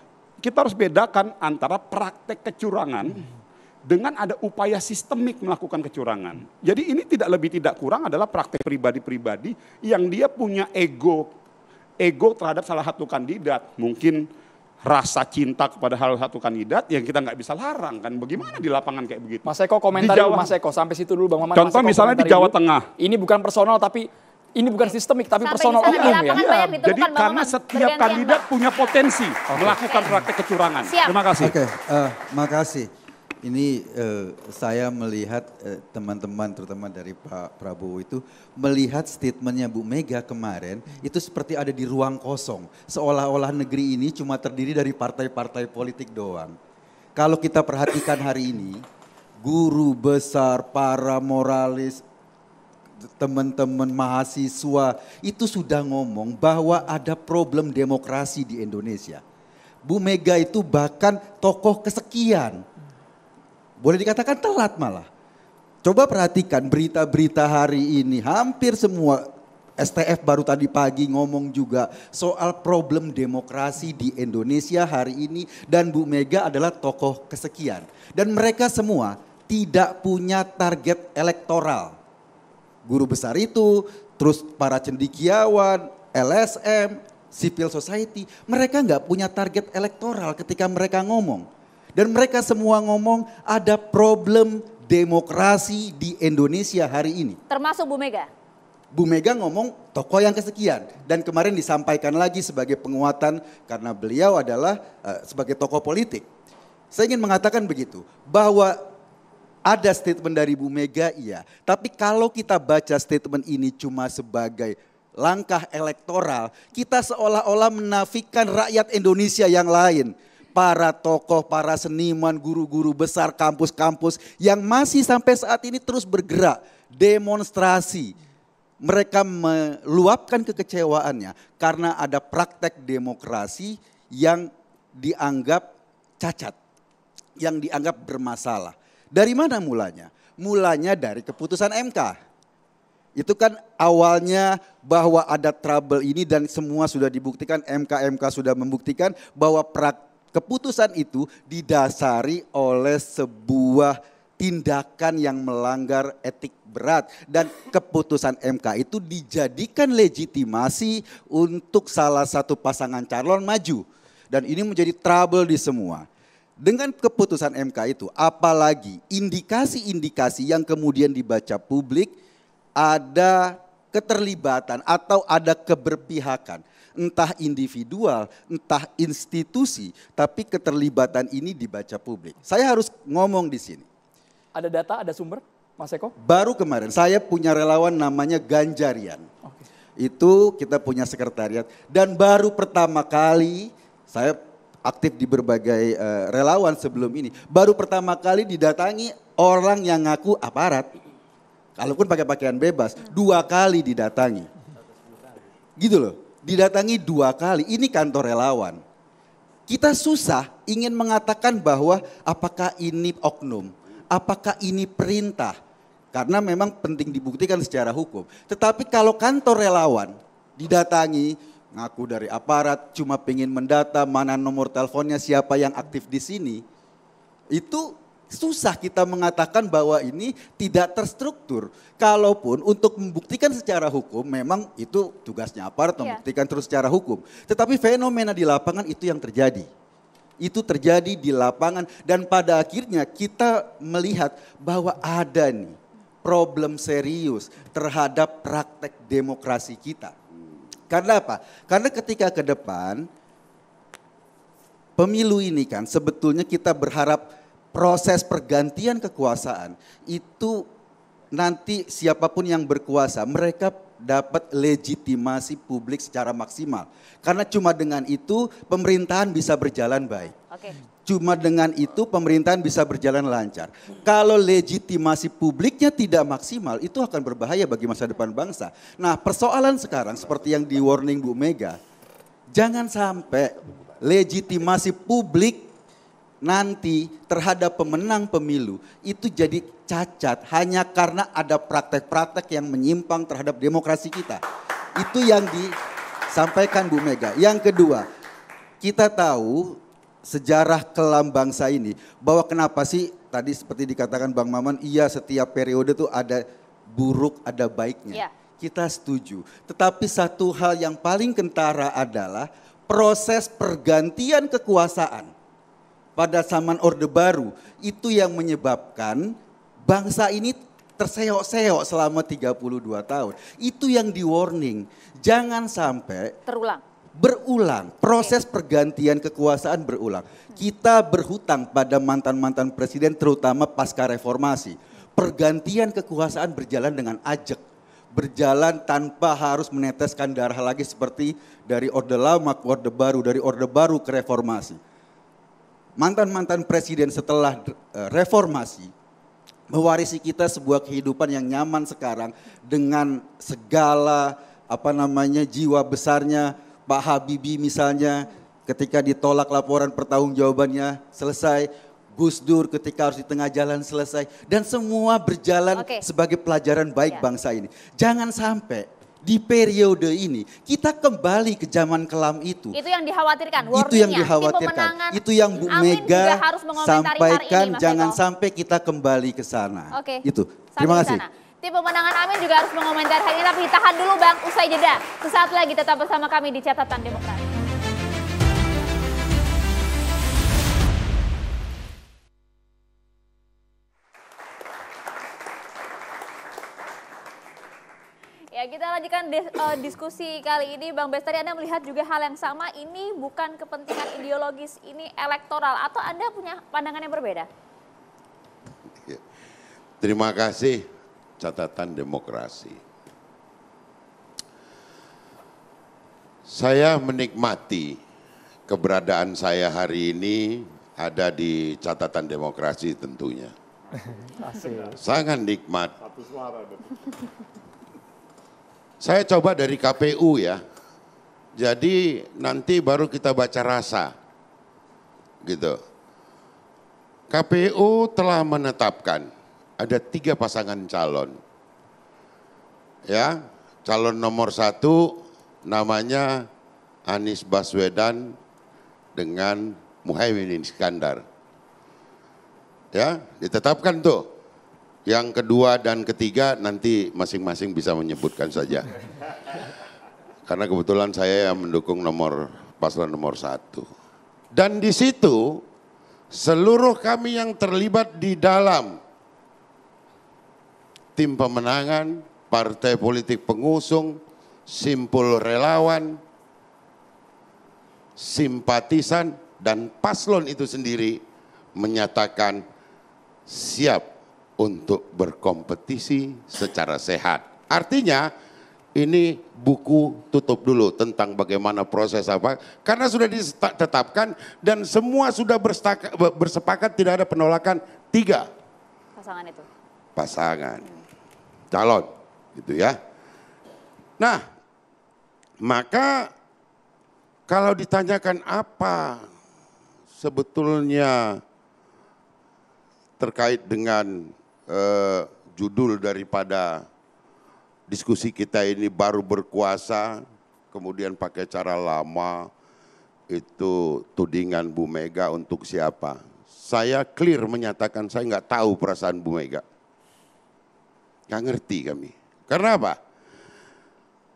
Speaker 8: kita harus bedakan antara praktek kecurangan hmm dengan ada upaya sistemik melakukan kecurangan. Jadi ini tidak lebih tidak kurang adalah praktek pribadi-pribadi yang dia punya ego ego terhadap salah satu kandidat. Mungkin rasa cinta kepada hal satu kandidat yang kita nggak bisa larang kan. Bagaimana di lapangan kayak begitu? Mas Eko komentar Jawa, Mas Eko
Speaker 2: sampai situ dulu Bang Maman. Contoh Eko, misalnya di Jawa
Speaker 8: dulu. Tengah. Ini bukan personal tapi ini bukan
Speaker 2: sistemik tapi sampai personal umum ya. ya. Jadi Bang karena setiap kandidat
Speaker 8: punya potensi okay. melakukan praktek
Speaker 4: kecurangan. Siap. Terima kasih. Oke, okay. uh, eh, makasih ini uh, saya melihat eh, teman-teman uh, terutama dari Pak Prabowo itu melihat statementnya Bu Mega kemarin itu seperti ada di ruang kosong seolah-olah negeri ini cuma terdiri dari partai-partai politik doang. Kalau kita perhatikan hari ini guru besar, para moralis, teman-teman mahasiswa itu sudah ngomong bahwa ada problem demokrasi di Indonesia. Bu Mega itu bahkan tokoh kesekian boleh dikatakan telat malah. Coba perhatikan berita-berita hari ini hampir semua STF baru tadi pagi ngomong juga soal problem demokrasi di Indonesia hari ini dan Bu Mega adalah tokoh kesekian dan mereka semua tidak punya target elektoral. Guru besar itu, terus para cendikiawan, LSM, civil society, mereka nggak punya target elektoral ketika mereka ngomong dan mereka semua ngomong ada problem demokrasi di Indonesia hari ini.
Speaker 3: Termasuk Bu Mega?
Speaker 4: Bu Mega ngomong tokoh yang kesekian dan kemarin disampaikan lagi sebagai penguatan karena beliau adalah uh, sebagai tokoh politik. Saya ingin mengatakan begitu bahwa ada statement dari Bu Mega iya, tapi kalau kita baca statement ini cuma sebagai langkah elektoral, kita seolah-olah menafikan rakyat Indonesia yang lain para tokoh, para seniman, guru-guru besar kampus-kampus yang masih sampai saat ini terus bergerak, demonstrasi. Mereka meluapkan kekecewaannya karena ada praktek demokrasi yang dianggap cacat, yang dianggap bermasalah. Dari mana mulanya? Mulanya dari keputusan MK. Itu kan awalnya bahwa ada trouble ini dan semua sudah dibuktikan, MK-MK sudah membuktikan bahwa praktek Keputusan itu didasari oleh sebuah tindakan yang melanggar etik berat dan keputusan MK itu dijadikan legitimasi untuk salah satu pasangan calon maju dan ini menjadi trouble di semua. Dengan keputusan MK itu apalagi indikasi-indikasi yang kemudian dibaca publik ada keterlibatan atau ada keberpihakan entah individual, entah institusi, tapi keterlibatan ini dibaca publik. Saya harus ngomong di sini. Ada data, ada
Speaker 2: sumber, Mas Eko?
Speaker 4: Baru kemarin saya punya relawan namanya Ganjarian. Okay. Itu kita punya sekretariat dan baru pertama kali saya aktif di berbagai uh, relawan sebelum ini. Baru pertama kali didatangi orang yang ngaku aparat. Kalaupun pakai pakaian bebas, dua kali didatangi. Gitu loh didatangi dua kali. Ini kantor relawan. Kita susah ingin mengatakan bahwa apakah ini oknum, apakah ini perintah. Karena memang penting dibuktikan secara hukum. Tetapi kalau kantor relawan didatangi, ngaku dari aparat, cuma pengen mendata mana nomor teleponnya siapa yang aktif di sini, itu susah kita mengatakan bahwa ini tidak terstruktur. Kalaupun untuk membuktikan secara hukum memang itu tugasnya aparat yeah. membuktikan terus secara hukum. Tetapi fenomena di lapangan itu yang terjadi. Itu terjadi di lapangan dan pada akhirnya kita melihat bahwa ada nih problem serius terhadap praktek demokrasi kita. Karena apa? Karena ketika ke depan pemilu ini kan sebetulnya kita berharap proses pergantian kekuasaan itu nanti siapapun yang berkuasa mereka dapat legitimasi publik secara maksimal. Karena cuma dengan itu pemerintahan bisa berjalan baik. Okay. Cuma dengan itu pemerintahan bisa berjalan lancar. Kalau legitimasi publiknya tidak maksimal, itu akan berbahaya bagi masa depan bangsa. Nah, persoalan sekarang seperti yang di warning Bu Mega, jangan sampai legitimasi publik nanti terhadap pemenang pemilu itu jadi cacat hanya karena ada praktek-praktek yang menyimpang terhadap demokrasi kita. Itu yang disampaikan Bu Mega. Yang kedua, kita tahu sejarah kelam bangsa ini bahwa kenapa sih tadi seperti dikatakan Bang Maman, iya setiap periode tuh ada buruk, ada baiknya. Yeah. Kita setuju. Tetapi satu hal yang paling kentara adalah proses pergantian kekuasaan pada zaman Orde Baru itu yang menyebabkan bangsa ini terseok-seok selama 32 tahun. Itu yang di warning. Jangan sampai terulang. Berulang. Proses pergantian kekuasaan berulang. Hmm. Kita berhutang pada mantan-mantan presiden terutama pasca reformasi. Pergantian kekuasaan berjalan dengan ajak berjalan tanpa harus meneteskan darah lagi seperti dari Orde Lama ke Orde Baru, dari Orde Baru ke Reformasi mantan-mantan presiden setelah eh, reformasi mewarisi kita sebuah kehidupan yang nyaman sekarang dengan segala apa namanya jiwa besarnya Pak Habibie misalnya ketika ditolak laporan pertanggungjawabannya selesai Gus Dur ketika harus di tengah jalan selesai dan semua berjalan okay. sebagai pelajaran baik yeah. bangsa ini. Jangan sampai di periode ini kita kembali ke zaman kelam itu. Itu
Speaker 3: yang dikhawatirkan. Itu yang dikhawatirkan. Itu yang Bu Mega sampaikan ini, jangan Eko. sampai
Speaker 4: kita kembali ke sana. Oke. Okay. Itu. Terima kasih.
Speaker 3: Tim pemenangan Amin juga harus mengomentari hal ini tapi tahan dulu Bang usai jeda. Sesaat lagi tetap bersama kami di catatan Demokrat. Kita lanjutkan dis uh, eh, diskusi kali ini, Bang Bestari. Anda melihat juga hal yang sama. Ini bukan kepentingan ideologis, ini elektoral. Atau Anda punya pandangan yang berbeda?
Speaker 5: Ya. Terima kasih catatan demokrasi. Saya menikmati keberadaan saya hari ini ada di catatan demokrasi tentunya. [laughs] Sangat nikmat.
Speaker 8: Satu suara.
Speaker 5: Saya coba dari KPU ya. Jadi nanti baru kita baca rasa. Gitu. KPU telah menetapkan ada tiga pasangan calon. Ya, calon nomor satu namanya Anies Baswedan dengan Muhaymin Iskandar. Ya, ditetapkan tuh yang kedua dan ketiga nanti masing-masing bisa menyebutkan saja. Karena kebetulan saya yang mendukung nomor paslon nomor satu. Dan di situ seluruh kami yang terlibat di dalam tim pemenangan, partai politik pengusung, simpul relawan, simpatisan, dan paslon itu sendiri menyatakan siap untuk berkompetisi secara sehat. Artinya ini buku tutup dulu tentang bagaimana proses apa karena sudah ditetapkan dan semua sudah berstaka, bersepakat tidak ada penolakan tiga pasangan itu pasangan calon gitu ya nah maka kalau ditanyakan apa sebetulnya terkait dengan eh, judul daripada diskusi kita ini baru berkuasa, kemudian pakai cara lama, itu tudingan Bu Mega untuk siapa. Saya clear menyatakan saya nggak tahu perasaan Bu Mega. Nggak ngerti kami. Karena apa?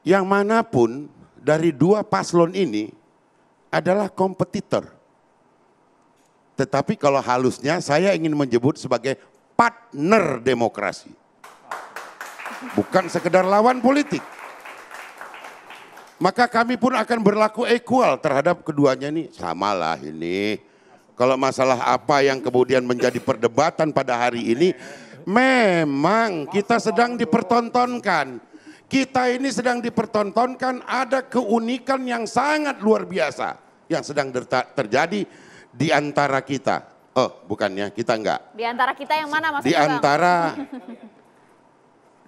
Speaker 5: Yang manapun dari dua paslon ini adalah kompetitor. Tetapi kalau halusnya saya ingin menyebut sebagai partner demokrasi. Bukan sekedar lawan politik. Maka kami pun akan berlaku equal terhadap keduanya ini. Samalah ini. Kalau masalah apa yang kemudian menjadi perdebatan pada hari ini, memang kita sedang dipertontonkan. Kita ini sedang dipertontonkan ada keunikan yang sangat luar biasa yang sedang terjadi di antara kita. Oh, bukannya kita enggak.
Speaker 3: Di antara kita yang mana Mas? Di antara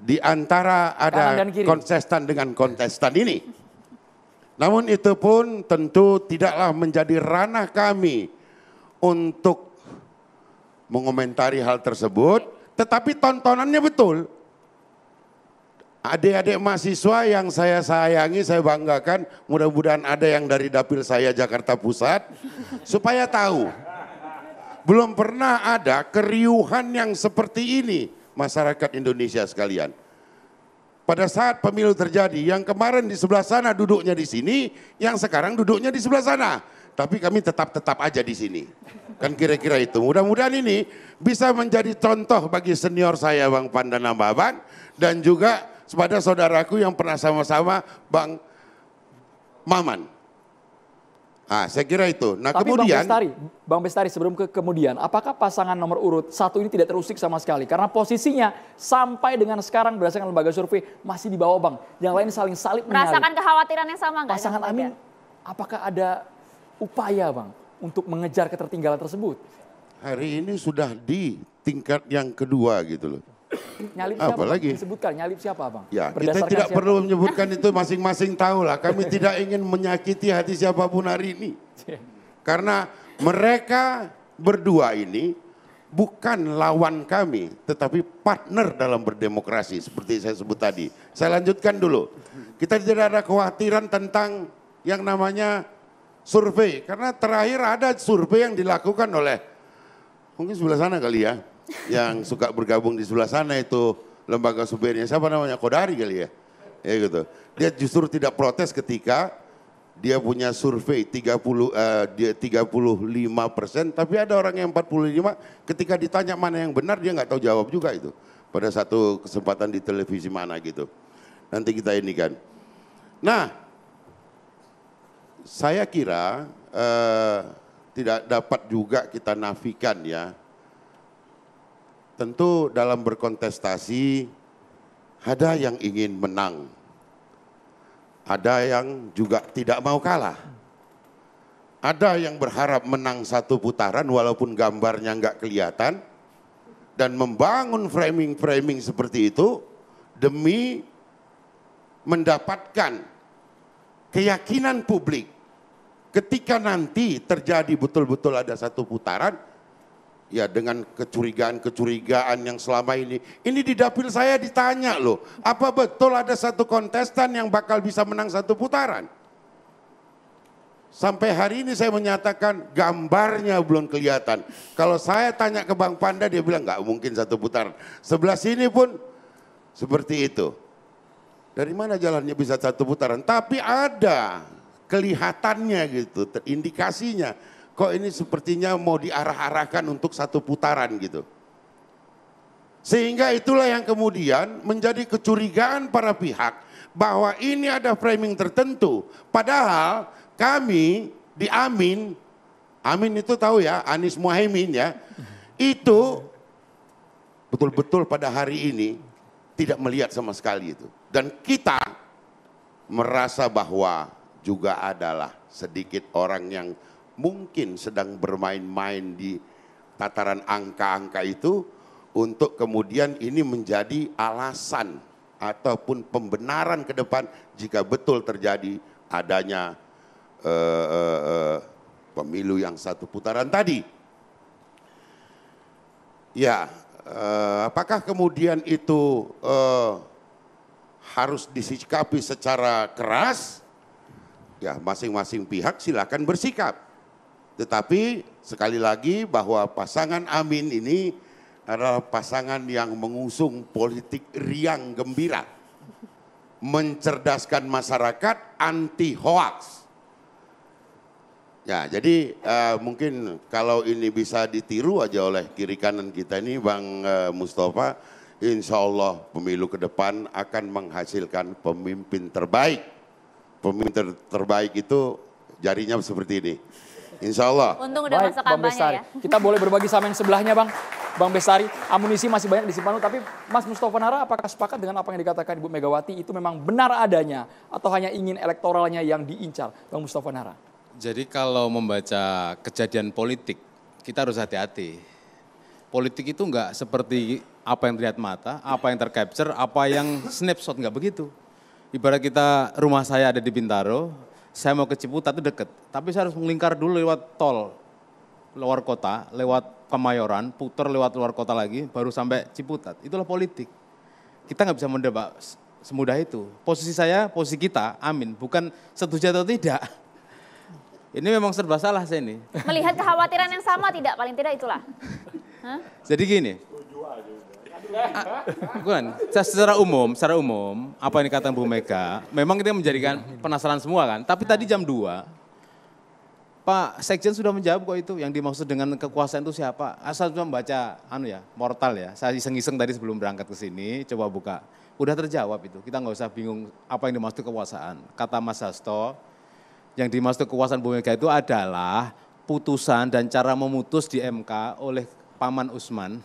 Speaker 5: di antara ada kontestan dengan kontestan ini. Namun itu pun tentu tidaklah menjadi ranah kami untuk mengomentari hal tersebut, tetapi tontonannya betul. Adik-adik mahasiswa yang saya sayangi, saya banggakan, mudah-mudahan ada yang dari dapil saya Jakarta Pusat supaya tahu belum pernah ada keriuhan yang seperti ini masyarakat Indonesia sekalian. Pada saat pemilu terjadi, yang kemarin di sebelah sana duduknya di sini, yang sekarang duduknya di sebelah sana. Tapi kami tetap-tetap aja di sini. Kan kira-kira itu. Mudah-mudahan ini bisa menjadi contoh bagi senior saya Bang Pandana Nababan dan juga kepada saudaraku yang pernah sama-sama Bang Maman. Ah, saya kira itu. Nah, Tapi kemudian Bang Bestari,
Speaker 2: Bang Bestari sebelum ke kemudian, apakah pasangan nomor urut satu ini tidak terusik sama sekali? Karena posisinya sampai dengan sekarang berdasarkan lembaga survei masih di bawah Bang. Yang lain saling salib Merasakan menyalip.
Speaker 3: kekhawatiran yang sama nggak? Pasangan
Speaker 2: Amin, apakah ada upaya Bang untuk mengejar ketertinggalan tersebut?
Speaker 5: Hari ini sudah di tingkat yang kedua gitu loh.
Speaker 2: Nyalip siapa? Apalagi? Disebutkan nyalip siapa, Bang?
Speaker 5: Ya, kita tidak siapa? perlu menyebutkan itu masing-masing tahu lah. Kami [laughs] tidak ingin menyakiti hati siapapun hari ini. Iya. Karena mereka berdua ini bukan lawan kami, tetapi partner dalam berdemokrasi seperti saya sebut tadi. Saya lanjutkan dulu. Kita tidak ada kekhawatiran tentang yang namanya survei karena terakhir ada survei yang dilakukan oleh mungkin sebelah sana kali ya yang suka bergabung di sebelah sana itu lembaga supirnya siapa namanya Kodari kali ya ya gitu dia justru tidak protes ketika dia punya survei 30 uh, eh, dia 35 persen tapi ada orang yang 45 ketika ditanya mana yang benar dia nggak tahu jawab juga itu pada satu kesempatan di televisi mana gitu nanti kita ini kan nah saya kira uh, tidak dapat juga kita nafikan ya tentu dalam berkontestasi ada yang ingin menang, ada yang juga tidak mau kalah, ada yang berharap menang satu putaran walaupun gambarnya nggak kelihatan, dan membangun framing-framing seperti itu demi mendapatkan keyakinan publik ketika nanti terjadi betul-betul ada satu putaran ya dengan kecurigaan-kecurigaan yang selama ini. Ini di dapil saya ditanya loh, apa betul ada satu kontestan yang bakal bisa menang satu putaran? Sampai hari ini saya menyatakan gambarnya belum kelihatan. Kalau saya tanya ke Bang Panda dia bilang nggak mungkin satu putaran. Sebelah sini pun seperti itu. Dari mana jalannya bisa satu putaran? Tapi ada kelihatannya gitu, terindikasinya kok ini sepertinya mau diarah-arahkan untuk satu putaran gitu. Sehingga itulah yang kemudian menjadi kecurigaan para pihak bahwa ini ada framing tertentu. Padahal kami di Amin, Amin itu tahu ya, Anies Muhaimin ya, itu betul-betul pada hari ini tidak melihat sama sekali itu. Dan kita merasa bahwa juga adalah sedikit orang yang mungkin sedang bermain-main di tataran angka-angka itu untuk kemudian ini menjadi alasan ataupun pembenaran ke depan jika betul terjadi adanya uh, uh, uh, pemilu yang satu putaran tadi. Ya, apakah kemudian itu harus disikapi secara keras? Ya, masing-masing pihak silakan bersikap tetapi sekali lagi bahwa pasangan Amin ini adalah pasangan yang mengusung politik riang gembira. Mencerdaskan masyarakat anti hoaks. Ya, jadi uh, mungkin kalau ini bisa ditiru aja oleh kiri kanan kita ini Bang uh, Mustafa, insya Allah pemilu ke depan akan menghasilkan pemimpin terbaik. Pemimpin ter terbaik itu jarinya seperti ini. Insya Allah.
Speaker 3: Untung udah Baik, masuk Bang Bestari. Ya?
Speaker 2: Kita [laughs] boleh berbagi sama yang sebelahnya Bang. Bang Bestari, amunisi masih banyak disimpan. Tapi Mas Mustafa Nara apakah sepakat dengan apa yang dikatakan Ibu Megawati itu memang benar adanya? Atau hanya ingin elektoralnya yang diincar? Bang Mustafa Nara.
Speaker 9: Jadi kalau membaca kejadian politik, kita harus hati-hati. Politik itu enggak seperti apa yang terlihat mata, apa yang tercapture, apa yang snapshot, enggak begitu. Ibarat kita rumah saya ada di Bintaro, saya mau ke Ciputat itu deket, tapi saya harus melingkar dulu lewat tol luar kota, lewat Kemayoran, putar lewat luar kota lagi, baru sampai Ciputat. Itulah politik. Kita nggak bisa mendebak semudah itu. Posisi saya, posisi kita, amin. Bukan setuju atau tidak. Ini memang serba salah saya ini.
Speaker 3: Melihat kekhawatiran yang sama tidak, paling tidak itulah. [laughs] Hah? Jadi gini, [laughs]
Speaker 9: bukan, secara umum, secara umum apa yang dikatakan Bu Mega, memang kita menjadikan penasaran semua kan. Tapi tadi jam 2 Pak Sekjen sudah menjawab kok itu yang dimaksud dengan kekuasaan itu siapa? Asal ah, cuma baca anu ya, mortal ya. Saya iseng-iseng tadi sebelum berangkat ke sini coba buka. Udah terjawab itu. Kita nggak usah bingung apa yang dimaksud kekuasaan. Kata Mas Hasto, yang dimaksud kekuasaan Bu Mega itu adalah putusan dan cara memutus di MK oleh Paman Usman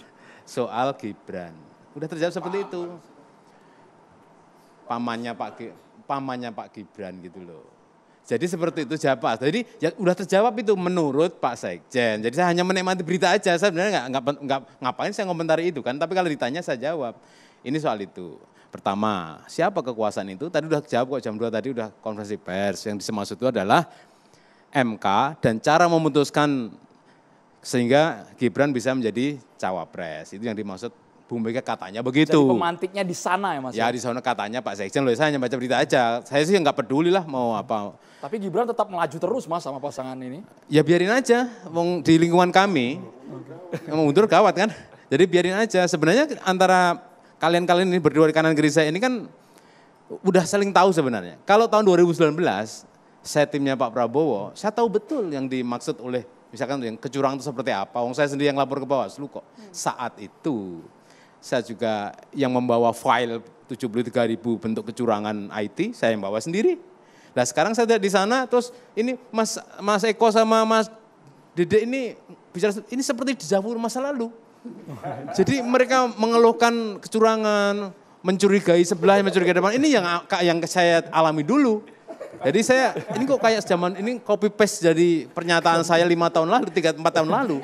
Speaker 9: soal Gibran. Udah terjawab seperti itu. Pamannya Pak pamannya Pak Gibran gitu loh. Jadi seperti itu jawab, Jadi ya udah terjawab itu menurut Pak Sekjen. Jadi saya hanya menikmati berita aja. Saya sebenarnya nggak nggak ngapain saya komentari itu kan. Tapi kalau ditanya saya jawab. Ini soal itu. Pertama, siapa kekuasaan itu? Tadi udah jawab kok jam 2 tadi udah konversi pers. Yang dimaksud itu adalah MK dan cara memutuskan sehingga Gibran bisa menjadi cawapres. Itu yang dimaksud Bu Mega katanya begitu. Jadi
Speaker 2: pemantiknya di sana ya Mas? Ya di
Speaker 9: sana katanya Pak Sekjen, loh saya hanya baca berita aja. Saya sih nggak peduli lah mau apa.
Speaker 2: Tapi Gibran tetap melaju terus Mas sama pasangan ini?
Speaker 9: Ya biarin aja, di lingkungan kami. Mau mundur gawat kan? Jadi biarin aja. Sebenarnya antara kalian-kalian ini berdua di kanan kiri saya ini kan udah saling tahu sebenarnya. Kalau tahun 2019 saya timnya Pak Prabowo, saya tahu betul yang dimaksud oleh Misalkan yang kecurangan itu seperti apa. Wong saya sendiri yang lapor ke Bawaslu kok. Hmm. Saat itu saya juga yang membawa file 73 ribu bentuk kecurangan IT, saya yang bawa sendiri. Nah sekarang saya di sana, terus ini Mas, Mas Eko sama Mas Dede ini bicara ini seperti dijawab masa lalu. [laughs] Jadi mereka mengeluhkan kecurangan, mencurigai sebelah, mencurigai depan. Ini yang yang saya alami dulu. Jadi saya ini kok kayak zaman ini copy paste jadi pernyataan saya lima tahun lalu, tiga empat tahun lalu.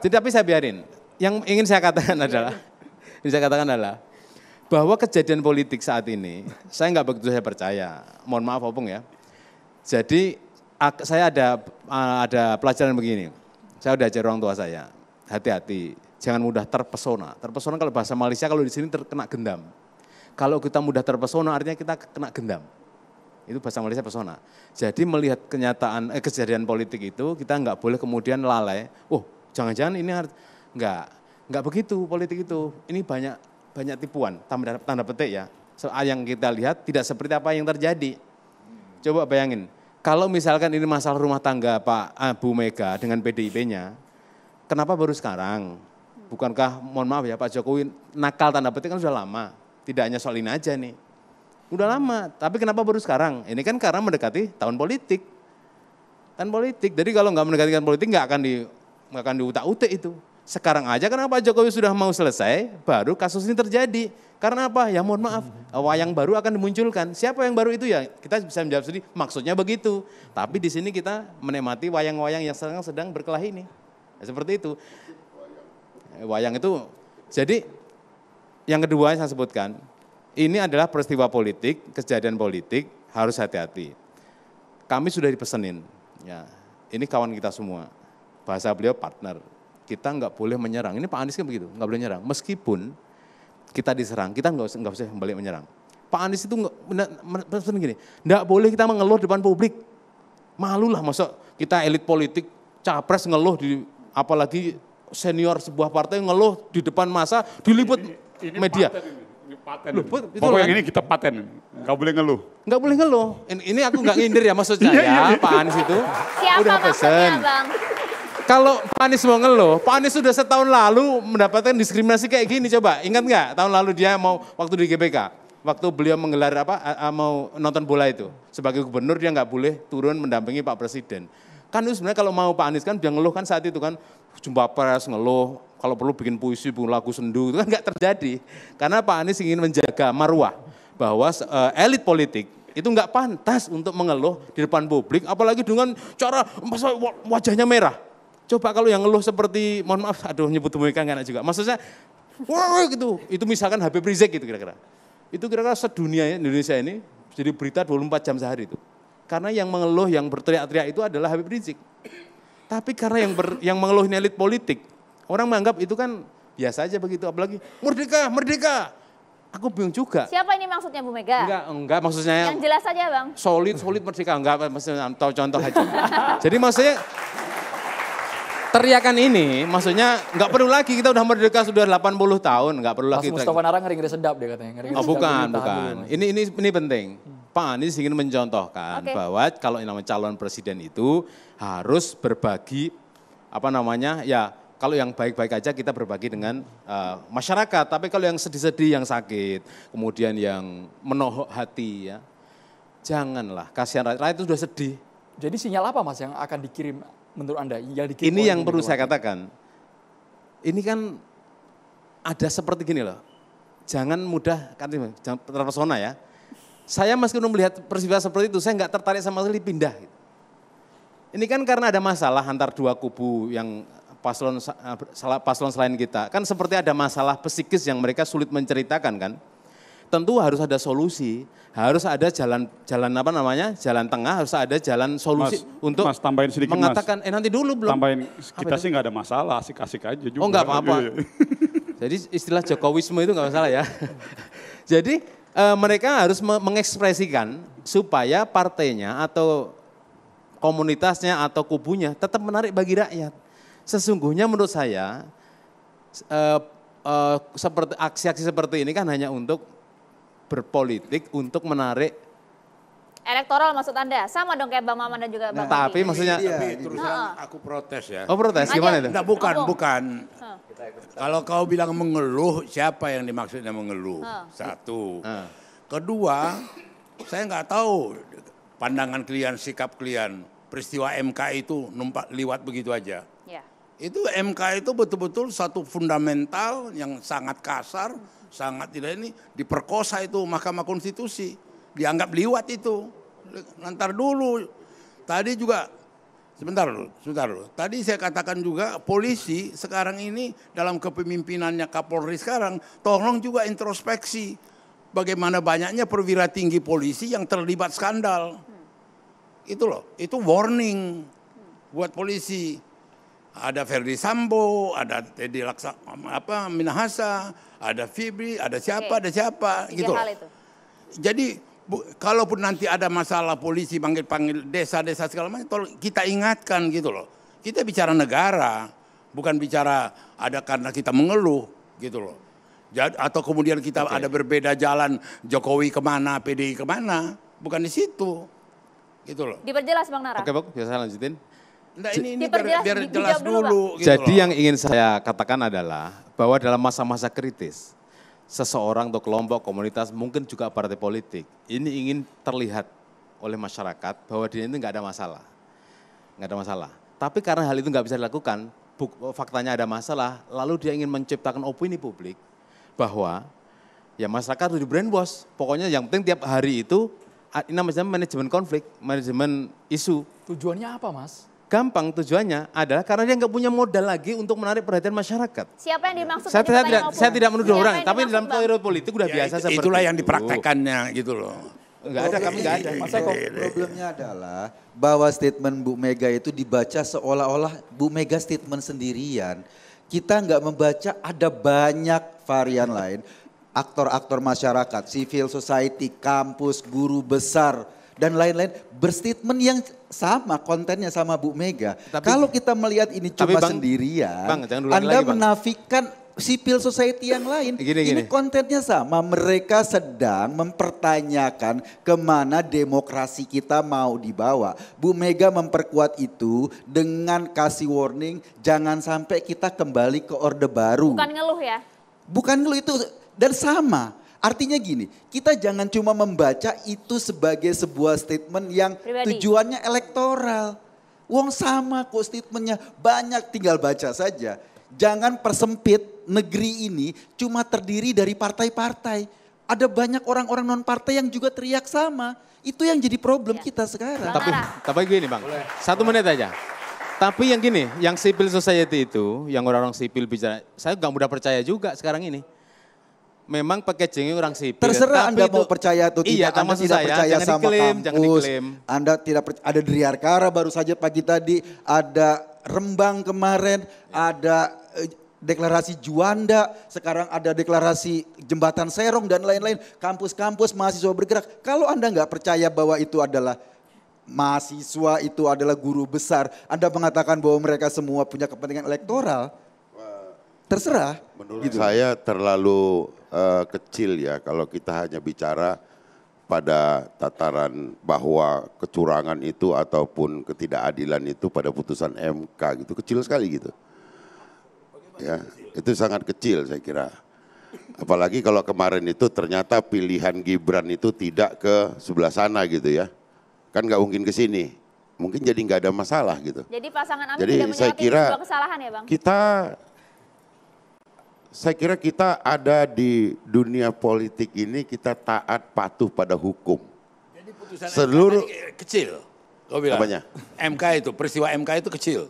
Speaker 9: Jadi tapi saya biarin. Yang ingin saya katakan adalah, yang saya katakan adalah bahwa kejadian politik saat ini, saya nggak begitu saya percaya. Mohon maaf opung ya. Jadi saya ada ada pelajaran begini. Saya udah ajar orang tua saya, hati-hati, jangan mudah terpesona. Terpesona kalau bahasa Malaysia kalau di sini terkena gendam. Kalau kita mudah terpesona artinya kita kena gendam. Itu bahasa Malaysia pesona. Jadi melihat kenyataan eh, kejadian politik itu kita nggak boleh kemudian lalai. Oh, jangan-jangan ini harus nggak nggak begitu politik itu. Ini banyak banyak tipuan tanda, tanda petik ya. Soal Yang kita lihat tidak seperti apa yang terjadi. Coba bayangin, kalau misalkan ini masalah rumah tangga Pak ah, Bu Mega dengan PDIP-nya, kenapa baru sekarang? Bukankah mohon maaf ya Pak Jokowi nakal tanda petik kan sudah lama. Tidak hanya soal ini aja nih. Udah lama, tapi kenapa baru sekarang? Ini kan karena mendekati tahun politik. Tahun politik, jadi kalau nggak mendekati tahun politik nggak akan di nggak akan diutak-utik itu. Sekarang aja kenapa Jokowi sudah mau selesai, baru kasus ini terjadi. Karena apa? Ya mohon maaf, wayang baru akan dimunculkan. Siapa yang baru itu ya? Kita bisa menjawab sendiri, maksudnya begitu. Tapi di sini kita menikmati wayang-wayang yang sedang sedang berkelahi ini. Ya, seperti itu. Wayang itu, jadi yang kedua yang saya sebutkan, ini adalah peristiwa politik, kejadian politik, harus hati-hati. Kami sudah dipesenin, ya. Ini kawan kita semua. Bahasa beliau partner. Kita nggak boleh menyerang. Ini Pak Anies kan begitu, nggak boleh menyerang. Meskipun kita diserang, kita nggak usah nggak usah balik menyerang. Pak Anies itu pesan gini, nggak boleh kita mengeluh depan publik. Malulah masa kita elit politik capres ngeluh di apalagi senior sebuah partai ngeluh di depan masa diliput media.
Speaker 8: Paten. Loh, betul, Pokoknya kan? ini kita paten. Gak boleh ngeluh.
Speaker 9: Gak boleh ngeluh. Ini aku gak ngindir ya maksudnya. Iya, ya, ya Pak Anies itu. Siapa udah maksudnya pesen. Bang? Kalau Pak Anies mau ngeluh, Pak Anies sudah setahun lalu mendapatkan diskriminasi kayak gini coba. Ingat nggak tahun lalu dia mau waktu di GBK? Waktu beliau menggelar apa mau nonton bola itu. Sebagai gubernur dia nggak boleh turun mendampingi Pak Presiden. Kan itu sebenarnya kalau mau Pak Anies kan dia ngeluh kan saat itu kan jumpa pers ngeluh, kalau perlu bikin puisi, bikin lagu sendu, itu kan nggak terjadi. Karena Pak Anies ingin menjaga marwah bahwa uh, elit politik itu nggak pantas untuk mengeluh di depan publik, apalagi dengan cara wajahnya merah. Coba kalau yang ngeluh seperti, mohon maaf, aduh nyebut temui nggak kan enak juga. Maksudnya, wow gitu, itu misalkan Habib Rizik gitu kira-kira. Itu kira-kira sedunia Indonesia ini jadi berita 24 jam sehari itu. Karena yang mengeluh, yang berteriak-teriak itu adalah Habib Rizik. Tapi karena yang ber, yang mengeluh elit politik, Orang menganggap itu kan biasa aja begitu, apalagi merdeka, merdeka. Aku bingung juga.
Speaker 3: Siapa ini maksudnya Bu Mega? Enggak,
Speaker 9: enggak maksudnya. Yang
Speaker 3: jelas aja Bang.
Speaker 9: Solid, solid merdeka. Enggak, maksudnya tahu contoh aja. Jadi maksudnya teriakan ini maksudnya enggak perlu lagi kita udah merdeka sudah 80 tahun enggak perlu Mas lagi Mustafa Nara
Speaker 2: ngeri ngeri sedap dia katanya ngeri oh bukan bukan dulu,
Speaker 9: ini ini ini penting hmm. Pak Anies ingin mencontohkan okay. bahwa kalau yang namanya calon presiden itu harus berbagi apa namanya ya kalau yang baik-baik aja kita berbagi dengan uh, masyarakat, tapi kalau yang sedih-sedih, yang sakit, kemudian yang menohok hati ya, janganlah, kasihan rakyat, rakyat itu sudah sedih.
Speaker 2: Jadi sinyal apa mas yang akan dikirim menurut Anda? Yang dikirim ini yang perlu saya
Speaker 9: katakan, ini kan ada seperti gini loh, jangan mudah, kan, jangan terpesona ya. Saya meskipun melihat peristiwa seperti itu, saya nggak tertarik sama sekali pindah. Ini kan karena ada masalah antar dua kubu yang paslon eh, salah paslon selain kita. Kan seperti ada masalah psikis yang mereka sulit menceritakan kan. Tentu harus ada solusi, harus ada jalan jalan apa namanya? jalan tengah, harus ada jalan solusi mas,
Speaker 8: untuk mas, tambahin
Speaker 9: sedikit, mengatakan mas. eh nanti dulu belum. Tambahin kita sih nggak ada masalah, asik-asik aja juga. Oh nggak apa-apa. Iya, iya. [laughs] Jadi istilah Jokowisme itu nggak masalah ya. [laughs] Jadi e, mereka harus mengekspresikan supaya partainya atau komunitasnya atau kubunya tetap menarik bagi rakyat. Sesungguhnya menurut saya eh, eh, seperti aksi-aksi seperti ini kan hanya untuk berpolitik untuk menarik
Speaker 3: elektoral maksud Anda? Sama dong kayak Bang Maman dan juga Bang nah, Tapi Bibi. maksudnya iya, gitu. terus terang
Speaker 6: aku protes ya.
Speaker 9: Oh, protes
Speaker 3: gimana itu? Nah, bukan, bukan. Huh.
Speaker 9: Kalau
Speaker 6: kau bilang mengeluh, siapa yang dimaksudnya mengeluh? Huh. Satu. Huh. Kedua, saya nggak tahu pandangan kalian, sikap kalian. Peristiwa MK itu numpak liwat begitu aja. Itu MK itu betul-betul satu fundamental yang sangat kasar, sangat tidak ini diperkosa itu Mahkamah Konstitusi. Dianggap liwat itu. nanti dulu. Tadi juga sebentar dulu, sebentar dulu. Tadi saya katakan juga polisi sekarang ini dalam kepemimpinannya Kapolri sekarang tolong juga introspeksi bagaimana banyaknya perwira tinggi polisi yang terlibat skandal. Itu loh, itu warning buat polisi ada Ferdi Sambo, ada Teddy Laksa, apa Minahasa, ada Fibri, ada siapa, Oke. ada siapa, Tiga gitu. Hal itu. Jadi bu, kalaupun nanti ada masalah polisi panggil-panggil desa-desa segala macam, tolong kita ingatkan gitu loh. Kita bicara negara, bukan bicara ada karena kita mengeluh gitu loh. Jad, atau kemudian kita okay. ada berbeda jalan Jokowi kemana, PDI kemana, bukan di situ,
Speaker 9: gitu loh.
Speaker 3: Diperjelas Bang Nara.
Speaker 9: Oke, Bang, biasa lanjutin.
Speaker 3: Nah, ini, ini biar, biar jelas dulu. dulu gitu Jadi loh.
Speaker 9: yang ingin saya katakan adalah bahwa dalam masa-masa kritis, seseorang atau kelompok komunitas mungkin juga partai politik, ini ingin terlihat oleh masyarakat bahwa dia ini nggak ada masalah, nggak ada masalah. Tapi karena hal itu nggak bisa dilakukan, faktanya ada masalah, lalu dia ingin menciptakan opini publik bahwa ya masyarakat harus di brainwash. Pokoknya yang penting tiap hari itu ini namanya manajemen konflik, manajemen isu. Tujuannya apa mas? gampang tujuannya adalah karena dia nggak punya modal lagi untuk menarik perhatian masyarakat.
Speaker 3: Siapa yang dimaksud? Saya, saya tidak, saya tidak menuduh orang,
Speaker 2: tapi dalam teori
Speaker 6: politik udah ya, biasa itu, seperti itulah yang
Speaker 4: dipraktekannya gitu loh. Enggak ada, kami enggak ada. Masa kok problemnya adalah bahwa statement Bu Mega itu dibaca seolah-olah Bu Mega statement sendirian. Kita enggak membaca ada banyak varian lain. Aktor-aktor masyarakat, civil society, kampus, guru besar, dan lain-lain berstatement yang sama kontennya sama Bu Mega. Tapi, Kalau kita melihat ini cuma bang, sendirian, bang, Anda lagi, bang. menafikan sipil society yang lain. Gini, ini kontennya sama, mereka sedang mempertanyakan kemana demokrasi kita mau dibawa. Bu Mega memperkuat itu dengan kasih warning, jangan sampai kita kembali ke orde baru. Bukan ngeluh ya? Bukan ngeluh itu, dan sama Artinya gini, kita jangan cuma membaca itu sebagai sebuah statement yang Pribadi. tujuannya elektoral. Wong sama kok statementnya, banyak tinggal baca saja. Jangan persempit negeri ini cuma terdiri dari partai-partai. Ada banyak orang-orang non partai yang juga teriak sama. Itu yang jadi problem ya. kita sekarang. Tapi,
Speaker 9: tapi gini bang, Boleh. satu menit aja. Tapi yang gini, yang civil society itu, yang orang-orang sipil bicara, saya nggak mudah percaya juga sekarang ini memang packagingnya orang sipil. Terserah Anda itu, mau percaya atau iya, tidak, iya, Anda tidak saya, percaya jangan sama diklaim, kampus. Jangan
Speaker 4: Anda tidak percaya, ada Driarkara baru saja pagi tadi, ada Rembang kemarin, ada eh, deklarasi Juanda, sekarang ada deklarasi Jembatan Serong dan lain-lain. Kampus-kampus mahasiswa bergerak. Kalau Anda nggak percaya bahwa itu adalah mahasiswa itu adalah guru besar, Anda mengatakan bahwa mereka semua punya kepentingan elektoral, terserah. Menurut gitu. saya
Speaker 5: terlalu uh, kecil ya kalau kita hanya bicara pada tataran bahwa kecurangan itu ataupun ketidakadilan itu pada putusan MK gitu kecil sekali gitu. Ya, itu sangat kecil saya kira. Apalagi kalau kemarin itu ternyata pilihan Gibran itu tidak ke sebelah sana gitu ya. Kan nggak mungkin ke sini. Mungkin jadi nggak ada masalah gitu.
Speaker 3: Jadi pasangan Amin jadi tidak saya kira, kesalahan ya Bang?
Speaker 5: Kita saya kira kita ada di dunia politik ini kita taat patuh pada hukum. Jadi putusan seluruh MK kecil. Kau bilang. Apanya? MK itu peristiwa MK itu kecil.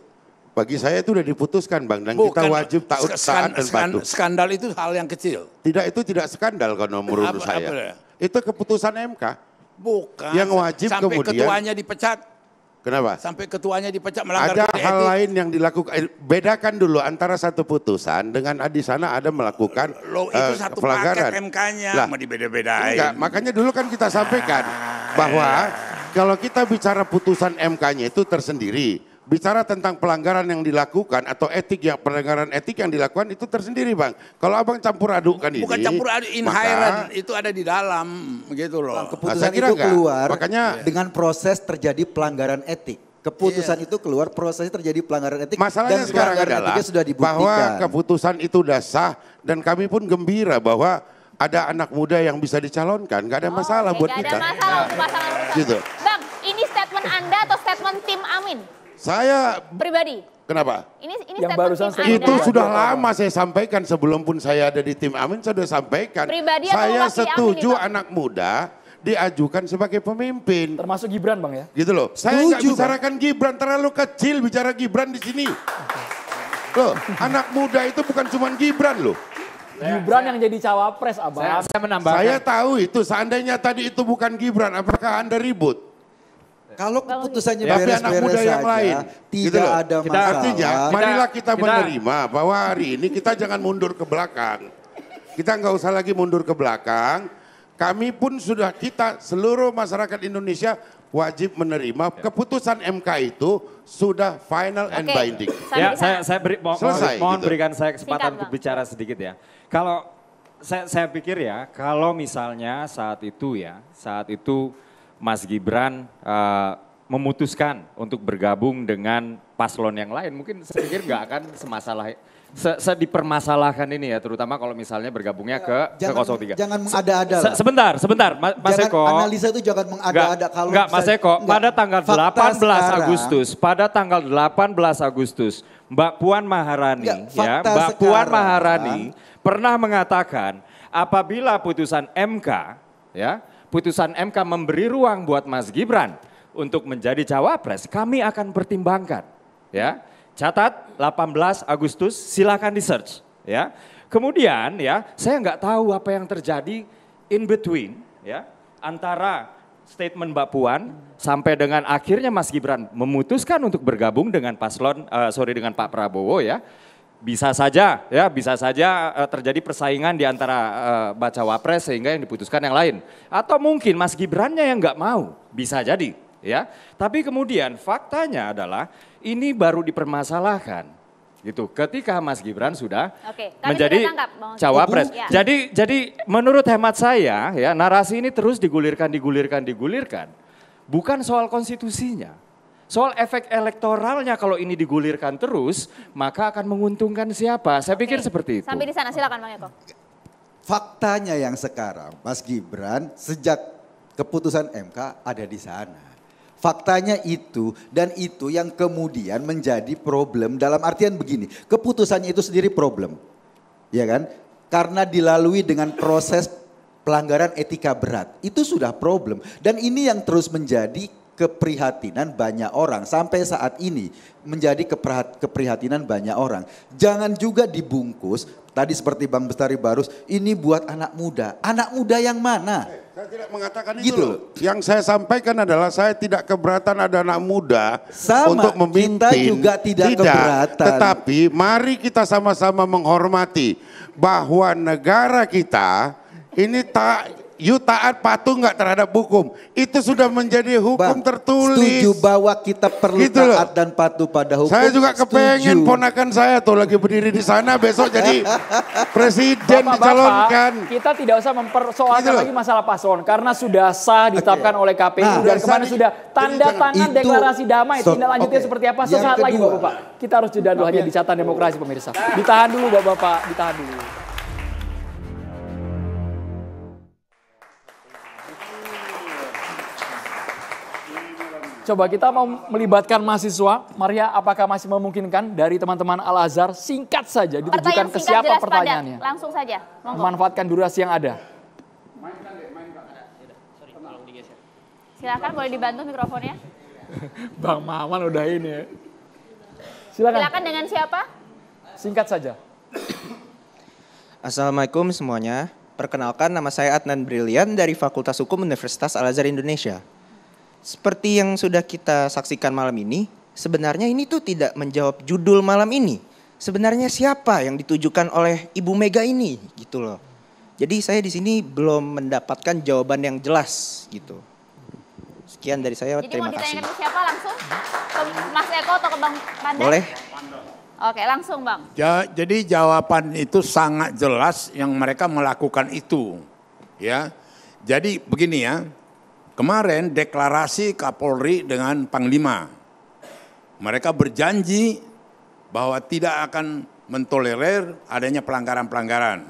Speaker 5: Bagi saya itu sudah diputuskan Bang dan Bukan, kita wajib taat, taat dan patuh. Skandal
Speaker 6: itu hal yang kecil.
Speaker 5: Tidak itu tidak skandal kalau menurut apa, saya. Apa, itu keputusan MK. Bukan. Yang wajib sampai kemudian ketuanya dipecat Kenapa? Sampai
Speaker 6: ketuanya dipecat melanggar Ada hal etik.
Speaker 5: lain yang dilakukan. Eh, bedakan dulu antara satu putusan dengan di sana ada melakukan Lo itu uh, satu pelanggaran. paket
Speaker 6: MK-nya. Lah, mau dibeda-bedain. Enggak, makanya
Speaker 5: dulu kan kita sampaikan ah, bahwa eh. kalau kita bicara putusan MK-nya itu tersendiri bicara tentang pelanggaran yang dilakukan atau etik ya pelanggaran etik yang dilakukan itu tersendiri bang. Kalau abang campur kan ini, bukan campur aduk
Speaker 6: inherent itu ada di dalam gitu loh. Bang, nah, keputusan kira itu enggak. keluar
Speaker 4: makanya dengan proses terjadi pelanggaran etik. Keputusan iya. itu keluar proses terjadi pelanggaran etik Masalahnya dan sekarang adalah
Speaker 5: sudah dibuktikan. bahwa keputusan itu sudah sah dan kami pun gembira bahwa ada anak muda yang bisa dicalonkan, nggak ada oh, masalah okay, buat gak kita. Gak ada masalah
Speaker 3: untuk masalah nah, Gitu. Bang, ini statement Anda atau statement tim Amin? Saya pribadi. Kenapa? Ini, ini yang barusan tim itu anda. sudah
Speaker 5: lama saya sampaikan sebelum pun saya ada di tim Amin saya sudah sampaikan. Pribadi saya setuju amin, anak muda diajukan sebagai pemimpin. Termasuk Gibran bang ya? Gitu loh. Saya nggak bicarakan Gibran terlalu kecil bicara Gibran di sini. Loh, anak muda itu bukan cuma Gibran loh.
Speaker 2: Gibran yang jadi cawapres abang. Saya, saya
Speaker 4: menambahkan. Saya
Speaker 5: tahu itu. Seandainya tadi itu bukan Gibran, apakah anda ribut?
Speaker 4: Kalau keputusannya ya. beres-beres anak muda yang lain, tidak gitu ada ada masalah. artinya, marilah kita, kita menerima
Speaker 5: bahwa hari ini kita jangan mundur ke belakang. Kita nggak usah lagi mundur ke belakang. Kami pun sudah kita seluruh masyarakat Indonesia wajib menerima ya. keputusan MK itu sudah final and binding. Ya, saya, saya beri, mo Selesai, mohon gitu. berikan saya kesempatan Singkat, untuk bicara
Speaker 1: sedikit ya. Kalau saya, saya pikir ya, kalau misalnya saat itu ya, saat itu Mas Gibran uh, memutuskan untuk bergabung dengan paslon yang lain. Mungkin saya pikir nggak akan semasalah se, se dipermasalahkan ini ya, terutama kalau misalnya bergabungnya ke, jangan, ke 03. Jangan
Speaker 4: mengada-ada. Se, sebentar, sebentar, Mas jangan, Eko. Analisa itu jangan mengada-ada kalau Enggak, Mas Eko, enggak. pada
Speaker 1: tanggal Fakta 18 sekarang, Agustus, pada tanggal 18 Agustus, Mbak Puan Maharani enggak, ya, Mbak sekarang, Puan Maharani pernah mengatakan apabila putusan MK ya putusan MK memberi ruang buat Mas Gibran untuk menjadi cawapres, kami akan pertimbangkan. Ya, catat 18 Agustus, silakan di search. Ya, kemudian ya, saya nggak tahu apa yang terjadi in between ya antara statement Mbak Puan sampai dengan akhirnya Mas Gibran memutuskan untuk bergabung dengan paslon, uh, sorry dengan Pak Prabowo ya bisa saja ya bisa saja uh, terjadi persaingan di antara uh, baca wapres sehingga yang diputuskan yang lain atau mungkin Mas Gibrannya yang nggak mau bisa jadi ya tapi kemudian faktanya adalah ini baru dipermasalahkan gitu ketika Mas Gibran sudah
Speaker 4: Oke, menjadi cawapres ya. jadi jadi
Speaker 1: menurut hemat saya ya narasi ini terus digulirkan digulirkan digulirkan bukan soal konstitusinya Soal efek elektoralnya kalau ini digulirkan terus, maka
Speaker 4: akan
Speaker 3: menguntungkan siapa?
Speaker 4: Saya Oke. pikir seperti itu. Sampai di
Speaker 3: sana silakan Bang Eko.
Speaker 4: Faktanya yang sekarang Mas Gibran sejak keputusan MK ada di sana. Faktanya itu dan itu yang kemudian menjadi problem dalam artian begini, keputusannya itu sendiri problem. Ya kan? Karena dilalui dengan proses pelanggaran etika berat. Itu sudah problem dan ini yang terus menjadi keprihatinan banyak orang sampai saat ini menjadi keprihatinan banyak orang. Jangan juga dibungkus tadi seperti Bang Bestari Barus ini buat anak muda. Anak muda yang mana?
Speaker 5: Eh, saya tidak mengatakan gitu itu. Loh.
Speaker 4: Yang saya sampaikan adalah saya tidak
Speaker 5: keberatan ada anak muda Sama, untuk memimpin. juga tidak, tidak keberatan. Tetapi mari kita sama-sama menghormati bahwa negara kita ini tak You taat patuh nggak terhadap hukum. Itu sudah menjadi hukum Bang, tertulis. Setuju bahwa kita perlu gitu taat
Speaker 4: dan patuh pada hukum. Saya juga kepengen
Speaker 5: ponakan saya tuh lagi berdiri di sana besok jadi [laughs] presiden Bapak, dicalonkan.
Speaker 2: kita tidak usah mempersoalkan gitu lagi masalah paslon karena sudah sah ditetapkan okay. oleh KPU nah, dan kemarin sudah tanda tangan itu, deklarasi damai. So, Tindak lanjutnya okay. seperti apa sesaat lagi Bapak. Kita harus jeda dulu hanya di catatan demokrasi pemirsa. Ditahan dulu Bapak-bapak, ditahan dulu. Coba kita mau melibatkan mahasiswa. Maria, apakah masih memungkinkan dari teman-teman Al-Azhar singkat saja ditujukan ke siapa jelas pertanyaannya? Padat.
Speaker 3: Langsung saja. Monggo.
Speaker 2: Memanfaatkan durasi yang ada.
Speaker 3: Silakan boleh dibantu mikrofonnya.
Speaker 2: Bang Maman udah ini ya.
Speaker 3: Silakan. Silakan dengan siapa? Singkat saja.
Speaker 1: Assalamualaikum semuanya. Perkenalkan nama saya Adnan Brilian dari Fakultas Hukum Universitas Al-Azhar Indonesia seperti yang sudah kita saksikan malam ini, sebenarnya ini tuh tidak menjawab judul malam ini. Sebenarnya siapa yang ditujukan oleh Ibu Mega ini gitu loh. Jadi saya di sini belum mendapatkan jawaban yang jelas gitu. Sekian dari saya, Jadi terima kasih. Jadi mau ditanyakan
Speaker 3: siapa langsung? Ke Mas Eko atau ke Bang Pandan? Boleh. Oke, langsung Bang.
Speaker 6: Ja, jadi jawaban itu sangat jelas yang mereka melakukan itu. Ya. Jadi begini ya, Kemarin deklarasi Kapolri dengan Panglima. Mereka berjanji bahwa tidak akan mentolerir adanya pelanggaran-pelanggaran.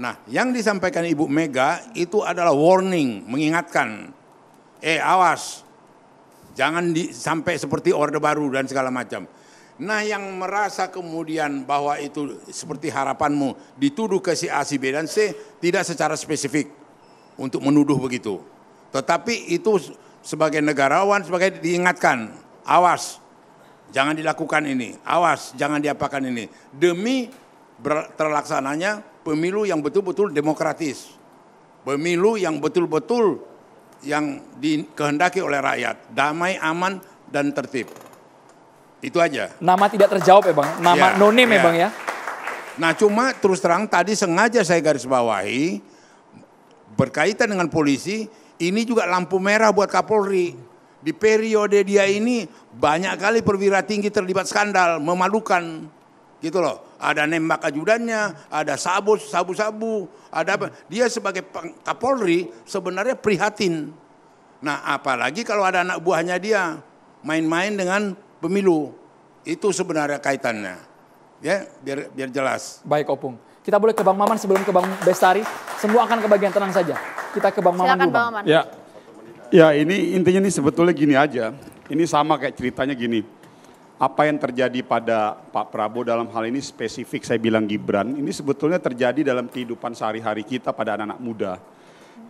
Speaker 6: Nah, yang disampaikan Ibu Mega itu adalah warning, mengingatkan. Eh, awas. Jangan sampai seperti Orde Baru dan segala macam. Nah, yang merasa kemudian bahwa itu seperti harapanmu dituduh ke si A, si B dan C tidak secara spesifik untuk menuduh begitu. Tetapi itu sebagai negarawan, sebagai diingatkan, awas, jangan dilakukan ini, awas, jangan diapakan ini. Demi terlaksananya pemilu yang betul-betul demokratis. Pemilu yang betul-betul yang dikehendaki oleh rakyat. Damai, aman, dan tertib. Itu aja.
Speaker 2: Nama tidak terjawab ya Bang? Nama ya,
Speaker 6: nonim ya, ya Bang ya? Nah cuma terus terang tadi sengaja saya garis bawahi berkaitan dengan polisi ini juga lampu merah buat Kapolri. Di periode dia ini banyak kali perwira tinggi terlibat skandal, memalukan. Gitu loh. Ada nembak ajudannya, ada sabu, sabu-sabu, ada apa. Dia sebagai Kapolri sebenarnya prihatin. Nah apalagi kalau ada anak buahnya dia main-main dengan pemilu. Itu sebenarnya kaitannya.
Speaker 2: Ya, biar biar jelas. Baik, Opung. Kita boleh ke Bang Maman sebelum ke Bang Bestari. Semua akan ke bagian tenang saja. Kita ke Bang Maman Silakan, dulu. Bang. Maman. Ya.
Speaker 8: ya, ini intinya ini sebetulnya gini aja. Ini sama kayak ceritanya gini. Apa yang terjadi pada Pak Prabowo dalam hal ini spesifik saya bilang Gibran, ini sebetulnya terjadi dalam kehidupan sehari-hari kita pada anak-anak muda.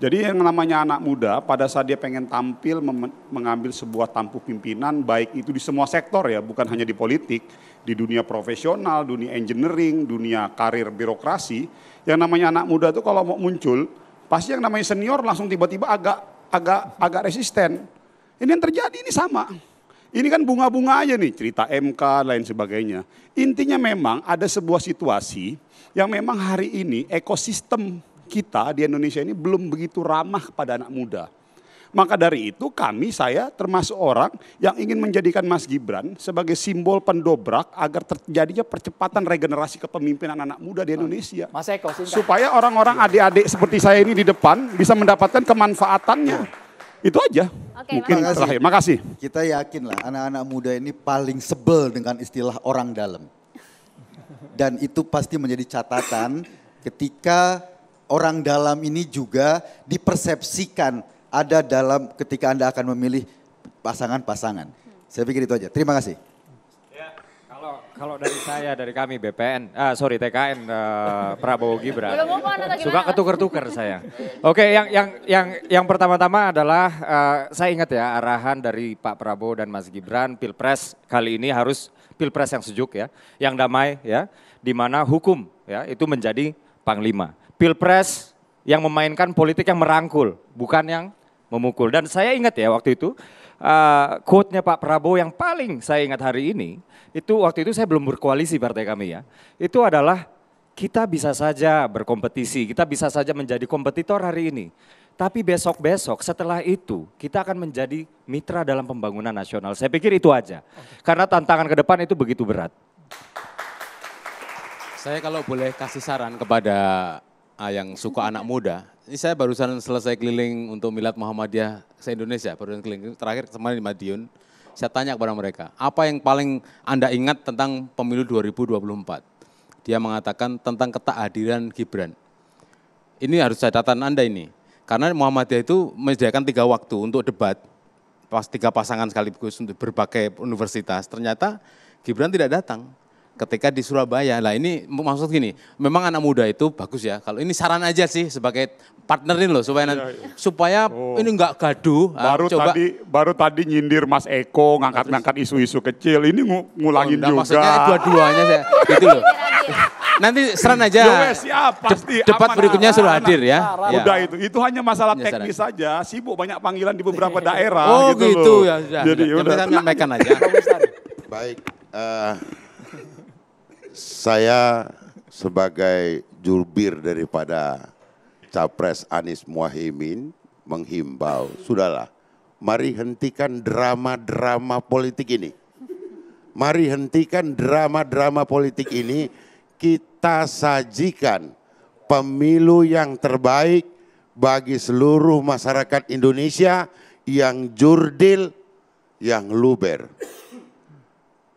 Speaker 8: Jadi yang namanya anak muda pada saat dia pengen tampil mengambil sebuah tampuk pimpinan baik itu di semua sektor ya bukan hanya di politik di dunia profesional, dunia engineering, dunia karir birokrasi, yang namanya anak muda itu kalau mau muncul, pasti yang namanya senior langsung tiba-tiba agak agak agak resisten. Ini yang terjadi ini sama. Ini kan bunga-bunga aja nih cerita MK lain sebagainya. Intinya memang ada sebuah situasi yang memang hari ini ekosistem kita di Indonesia ini belum begitu ramah pada anak muda. Maka dari itu kami, saya termasuk orang yang ingin menjadikan Mas Gibran sebagai simbol pendobrak agar terjadinya percepatan regenerasi kepemimpinan anak muda di Indonesia. Mas Eko, Supaya orang-orang adik-adik seperti saya
Speaker 4: ini di depan bisa mendapatkan kemanfaatannya. Iya. Itu aja.
Speaker 1: Oke,
Speaker 8: Mungkin makasih. terakhir. Makasih.
Speaker 4: Kita yakinlah anak-anak muda ini paling sebel dengan istilah orang dalam. Dan itu pasti menjadi catatan ketika orang dalam ini juga dipersepsikan ada dalam ketika Anda akan memilih pasangan-pasangan. Saya pikir itu aja. Terima kasih.
Speaker 1: Ya, kalau kalau dari saya dari kami BPN, ah sorry TKN uh, eh, Prabowo Gibran.
Speaker 3: Suka ketuker-tuker saya.
Speaker 1: Oke, yang yang yang yang pertama-tama adalah uh, saya ingat ya arahan dari Pak Prabowo dan Mas Gibran Pilpres kali ini harus Pilpres yang sejuk ya, yang damai ya, di mana hukum ya itu menjadi panglima. Pilpres yang memainkan politik yang merangkul, bukan yang memukul. Dan saya ingat ya waktu itu uh, quote-nya Pak Prabowo yang paling saya ingat hari ini, itu waktu itu saya belum berkoalisi partai kami ya, itu adalah kita bisa saja berkompetisi, kita bisa saja menjadi kompetitor hari ini. Tapi besok-besok setelah itu kita akan menjadi mitra dalam pembangunan nasional. Saya pikir itu aja. Karena tantangan ke depan itu begitu berat.
Speaker 9: Saya kalau boleh kasih saran kepada eh, yang
Speaker 1: suka anak muda,
Speaker 9: ini saya barusan selesai keliling untuk Milad Muhammadiyah se-Indonesia, barusan keliling terakhir kemarin di Madiun. Saya tanya kepada mereka, apa yang paling Anda ingat tentang pemilu 2024? Dia mengatakan tentang ketakhadiran Gibran. Ini harus catatan Anda ini. Karena Muhammadiyah itu menyediakan tiga waktu untuk debat, pas tiga pasangan sekaligus untuk berbagai universitas. Ternyata Gibran tidak datang ketika di Surabaya. Lah ini maksud gini, memang anak muda itu bagus ya. Kalau ini saran aja sih sebagai
Speaker 8: partnerin loh supaya iya, nanti, iya. supaya
Speaker 9: oh. ini enggak
Speaker 8: gaduh. Ah, baru coba. tadi baru tadi nyindir Mas Eko ngangkat-ngangkat isu-isu kecil. Ini ng ngulangin oh, juga. dua-duanya saya gitu loh. Nanti saran aja. Ya, siap, ya, pasti. De debat berikutnya sudah hadir ya. ya. Udah itu, itu hanya masalah ya, teknis saja. Sibuk banyak panggilan di beberapa [laughs] daerah. Oh gitu, gitu loh. ya. Sudah. Ya, Jadi ya, udah. Kita
Speaker 5: kan aja. Baik. Uh, saya sebagai jurbir daripada Capres Anies Muhaimin menghimbau, sudahlah, mari hentikan drama-drama politik ini. Mari hentikan drama-drama politik ini. Kita sajikan pemilu yang terbaik bagi seluruh masyarakat Indonesia yang jurdil, yang luber.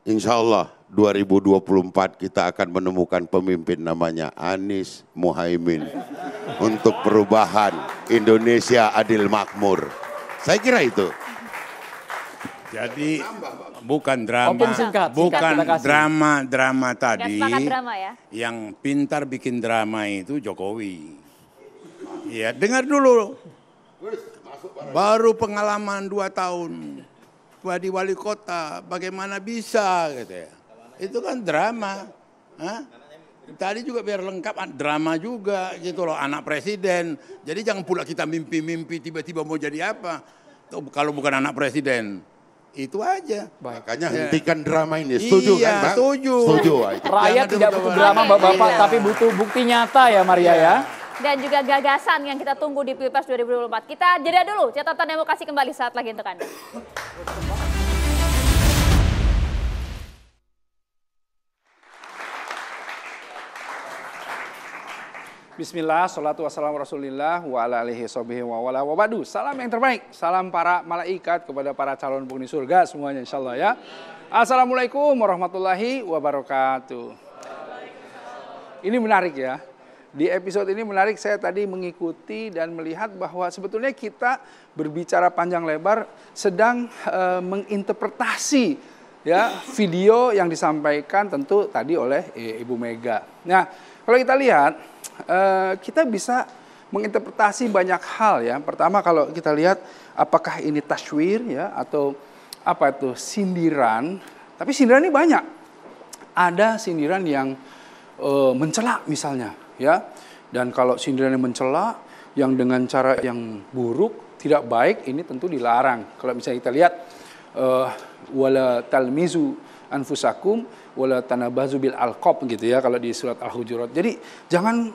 Speaker 5: Insya Allah 2024 kita akan menemukan pemimpin namanya Anies Muhaimin untuk perubahan Indonesia adil makmur. Saya kira itu. Jadi bukan
Speaker 6: drama, singkat, bukan drama
Speaker 5: drama ya,
Speaker 3: tadi. Drama ya.
Speaker 6: Yang pintar bikin drama itu Jokowi. Ya dengar dulu. Baru pengalaman dua tahun di wali kota, bagaimana bisa gitu ya itu kan drama. Hah? Tadi juga biar lengkap drama juga gitu loh anak presiden. Jadi jangan pula kita mimpi-mimpi tiba-tiba mau jadi apa. Tuh, kalau bukan anak presiden.
Speaker 2: Itu aja. Baik. Makanya
Speaker 6: ya.
Speaker 5: hentikan drama ini. Setuju iya, kan, Pak? Setuju. Setuju.
Speaker 6: Rakyat
Speaker 2: tidak butuh drama, Bapak-bapak, iya. tapi butuh bukti nyata ya, Maria ya. iya. ya
Speaker 3: dan juga gagasan yang kita tunggu di Pilpres 2024. Kita jeda dulu, catatan demokrasi kembali saat lagi untuk Anda.
Speaker 7: Bismillah, salatu wassalamu rasulillah wa ala alihi sobihi wa wala wa badu. Salam yang terbaik, salam para malaikat kepada para calon penghuni surga semuanya insya Allah ya. Assalamualaikum warahmatullahi wabarakatuh. Ini menarik ya. Di episode ini menarik saya tadi mengikuti dan melihat bahwa sebetulnya kita berbicara panjang lebar sedang e, menginterpretasi ya video yang disampaikan tentu tadi oleh eh, Ibu Mega. Nah, kalau kita lihat Eh, kita bisa menginterpretasi banyak hal ya. Pertama kalau kita lihat apakah ini tashwir ya atau apa itu sindiran. Tapi sindiran ini banyak. Ada sindiran yang e, mencela misalnya ya. Dan kalau sindiran yang mencela yang dengan cara yang buruk, tidak baik ini tentu dilarang. Kalau misalnya kita lihat e, wala talmizu anfusakum wala tanabazu bil alqab gitu ya kalau di surat al-hujurat. Jadi jangan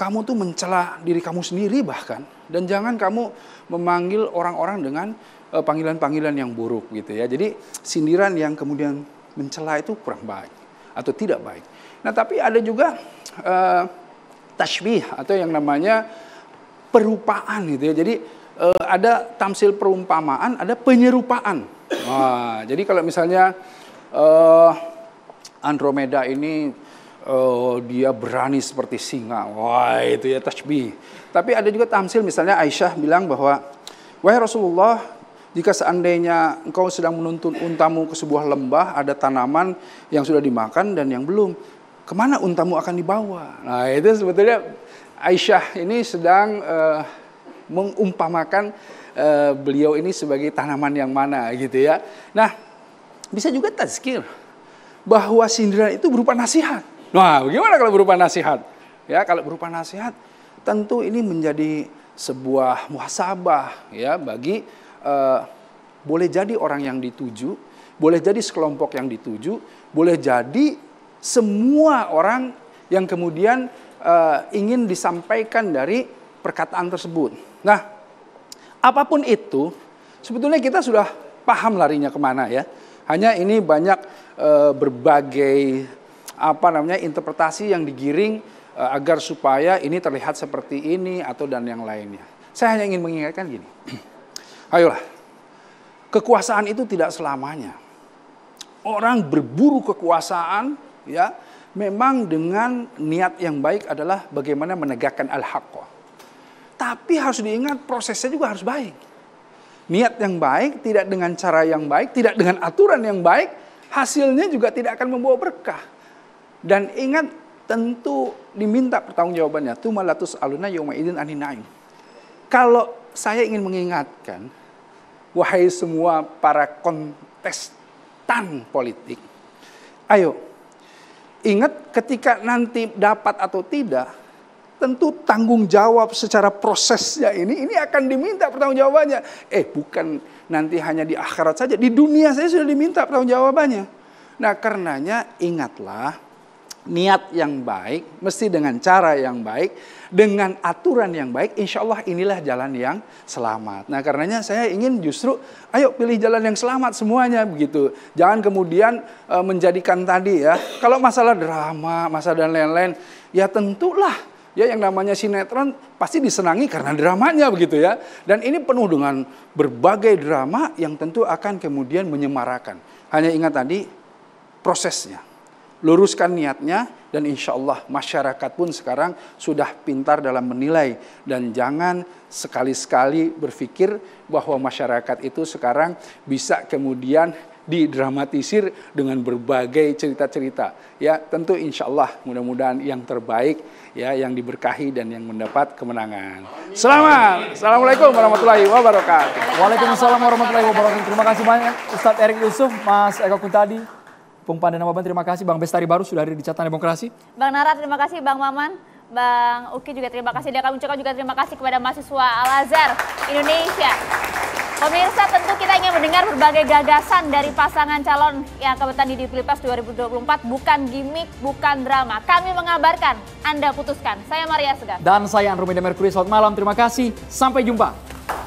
Speaker 7: kamu tuh mencela diri kamu sendiri bahkan dan jangan kamu memanggil orang-orang dengan eh, panggilan-panggilan yang buruk gitu ya. Jadi sindiran yang kemudian mencela itu kurang baik atau tidak baik. Nah, tapi ada juga uh, eh, tasbih atau yang namanya perupaan gitu ya. Jadi uh, ada tamsil perumpamaan, ada penyerupaan. Nah, jadi kalau misalnya uh, Andromeda ini uh, dia berani seperti singa. Wah, itu ya tajbih. Tapi ada juga tamsil misalnya Aisyah bilang bahwa wahai Rasulullah, jika seandainya engkau sedang menuntun untamu ke sebuah lembah, ada tanaman yang sudah dimakan dan yang belum, kemana untamu akan dibawa? Nah, itu sebetulnya Aisyah ini sedang uh, mengumpamakan uh, beliau ini sebagai tanaman yang mana gitu ya. Nah, bisa juga tazkir bahwa sindiran itu berupa nasihat. Nah, bagaimana kalau berupa nasihat? Ya, kalau berupa nasihat, tentu ini menjadi sebuah muhasabah ya bagi eh, boleh jadi orang yang dituju, boleh jadi sekelompok yang dituju, boleh jadi semua orang yang kemudian eh, ingin disampaikan dari perkataan tersebut. Nah, apapun itu, sebetulnya kita sudah paham larinya kemana ya. Hanya ini banyak eh, berbagai apa namanya interpretasi yang digiring uh, agar supaya ini terlihat seperti ini atau dan yang lainnya. Saya hanya ingin mengingatkan gini. [clears throat] Ayolah. Kekuasaan itu tidak selamanya. Orang berburu kekuasaan ya memang dengan niat yang baik adalah bagaimana menegakkan al haq Tapi harus diingat prosesnya juga harus baik. Niat yang baik tidak dengan cara yang baik, tidak dengan aturan yang baik, hasilnya juga tidak akan membawa berkah. Dan ingat tentu diminta pertanggungjawabannya. Tumalatus aluna yoma idin aninaim. Kalau saya ingin mengingatkan, wahai semua para kontestan politik, ayo ingat ketika nanti dapat atau tidak, tentu tanggung jawab secara prosesnya ini ini akan diminta pertanggungjawabannya. Eh bukan nanti hanya di akhirat saja, di dunia saya sudah diminta pertanggungjawabannya. Nah, karenanya ingatlah niat yang baik, mesti dengan cara yang baik, dengan aturan yang baik, insya Allah inilah jalan yang selamat. Nah karenanya saya ingin justru, ayo pilih jalan yang selamat semuanya begitu. Jangan kemudian e, menjadikan tadi ya, kalau masalah drama, masalah dan lain-lain, ya tentulah ya yang namanya sinetron pasti disenangi karena dramanya begitu ya. Dan ini penuh dengan berbagai drama yang tentu akan kemudian menyemarakan. Hanya ingat tadi prosesnya luruskan niatnya dan insya Allah masyarakat pun sekarang sudah pintar dalam menilai dan jangan sekali-sekali berpikir bahwa masyarakat itu sekarang bisa kemudian didramatisir dengan berbagai cerita-cerita ya tentu insya Allah mudah-mudahan yang terbaik ya yang diberkahi dan yang mendapat kemenangan
Speaker 2: selamat assalamualaikum warahmatullahi wabarakatuh waalaikumsalam warahmatullahi wabarakatuh terima kasih banyak Ustadz Erik Yusuf Mas Eko Kuntadi Bung Pandana Maban, terima kasih. Bang Bestari Baru sudah ada di catatan demokrasi.
Speaker 3: Bang Nara, terima kasih. Bang Maman, Bang Uki juga terima kasih. Dan kami ucapkan juga terima kasih kepada mahasiswa Al-Azhar Indonesia. Pemirsa, tentu kita ingin mendengar berbagai gagasan dari pasangan calon yang akan bertanding di Pilpres 2024. Bukan gimmick, bukan drama. Kami mengabarkan, Anda putuskan. Saya Maria Segar.
Speaker 2: Dan saya Andromeda Mercury, selamat malam. Terima kasih, sampai jumpa.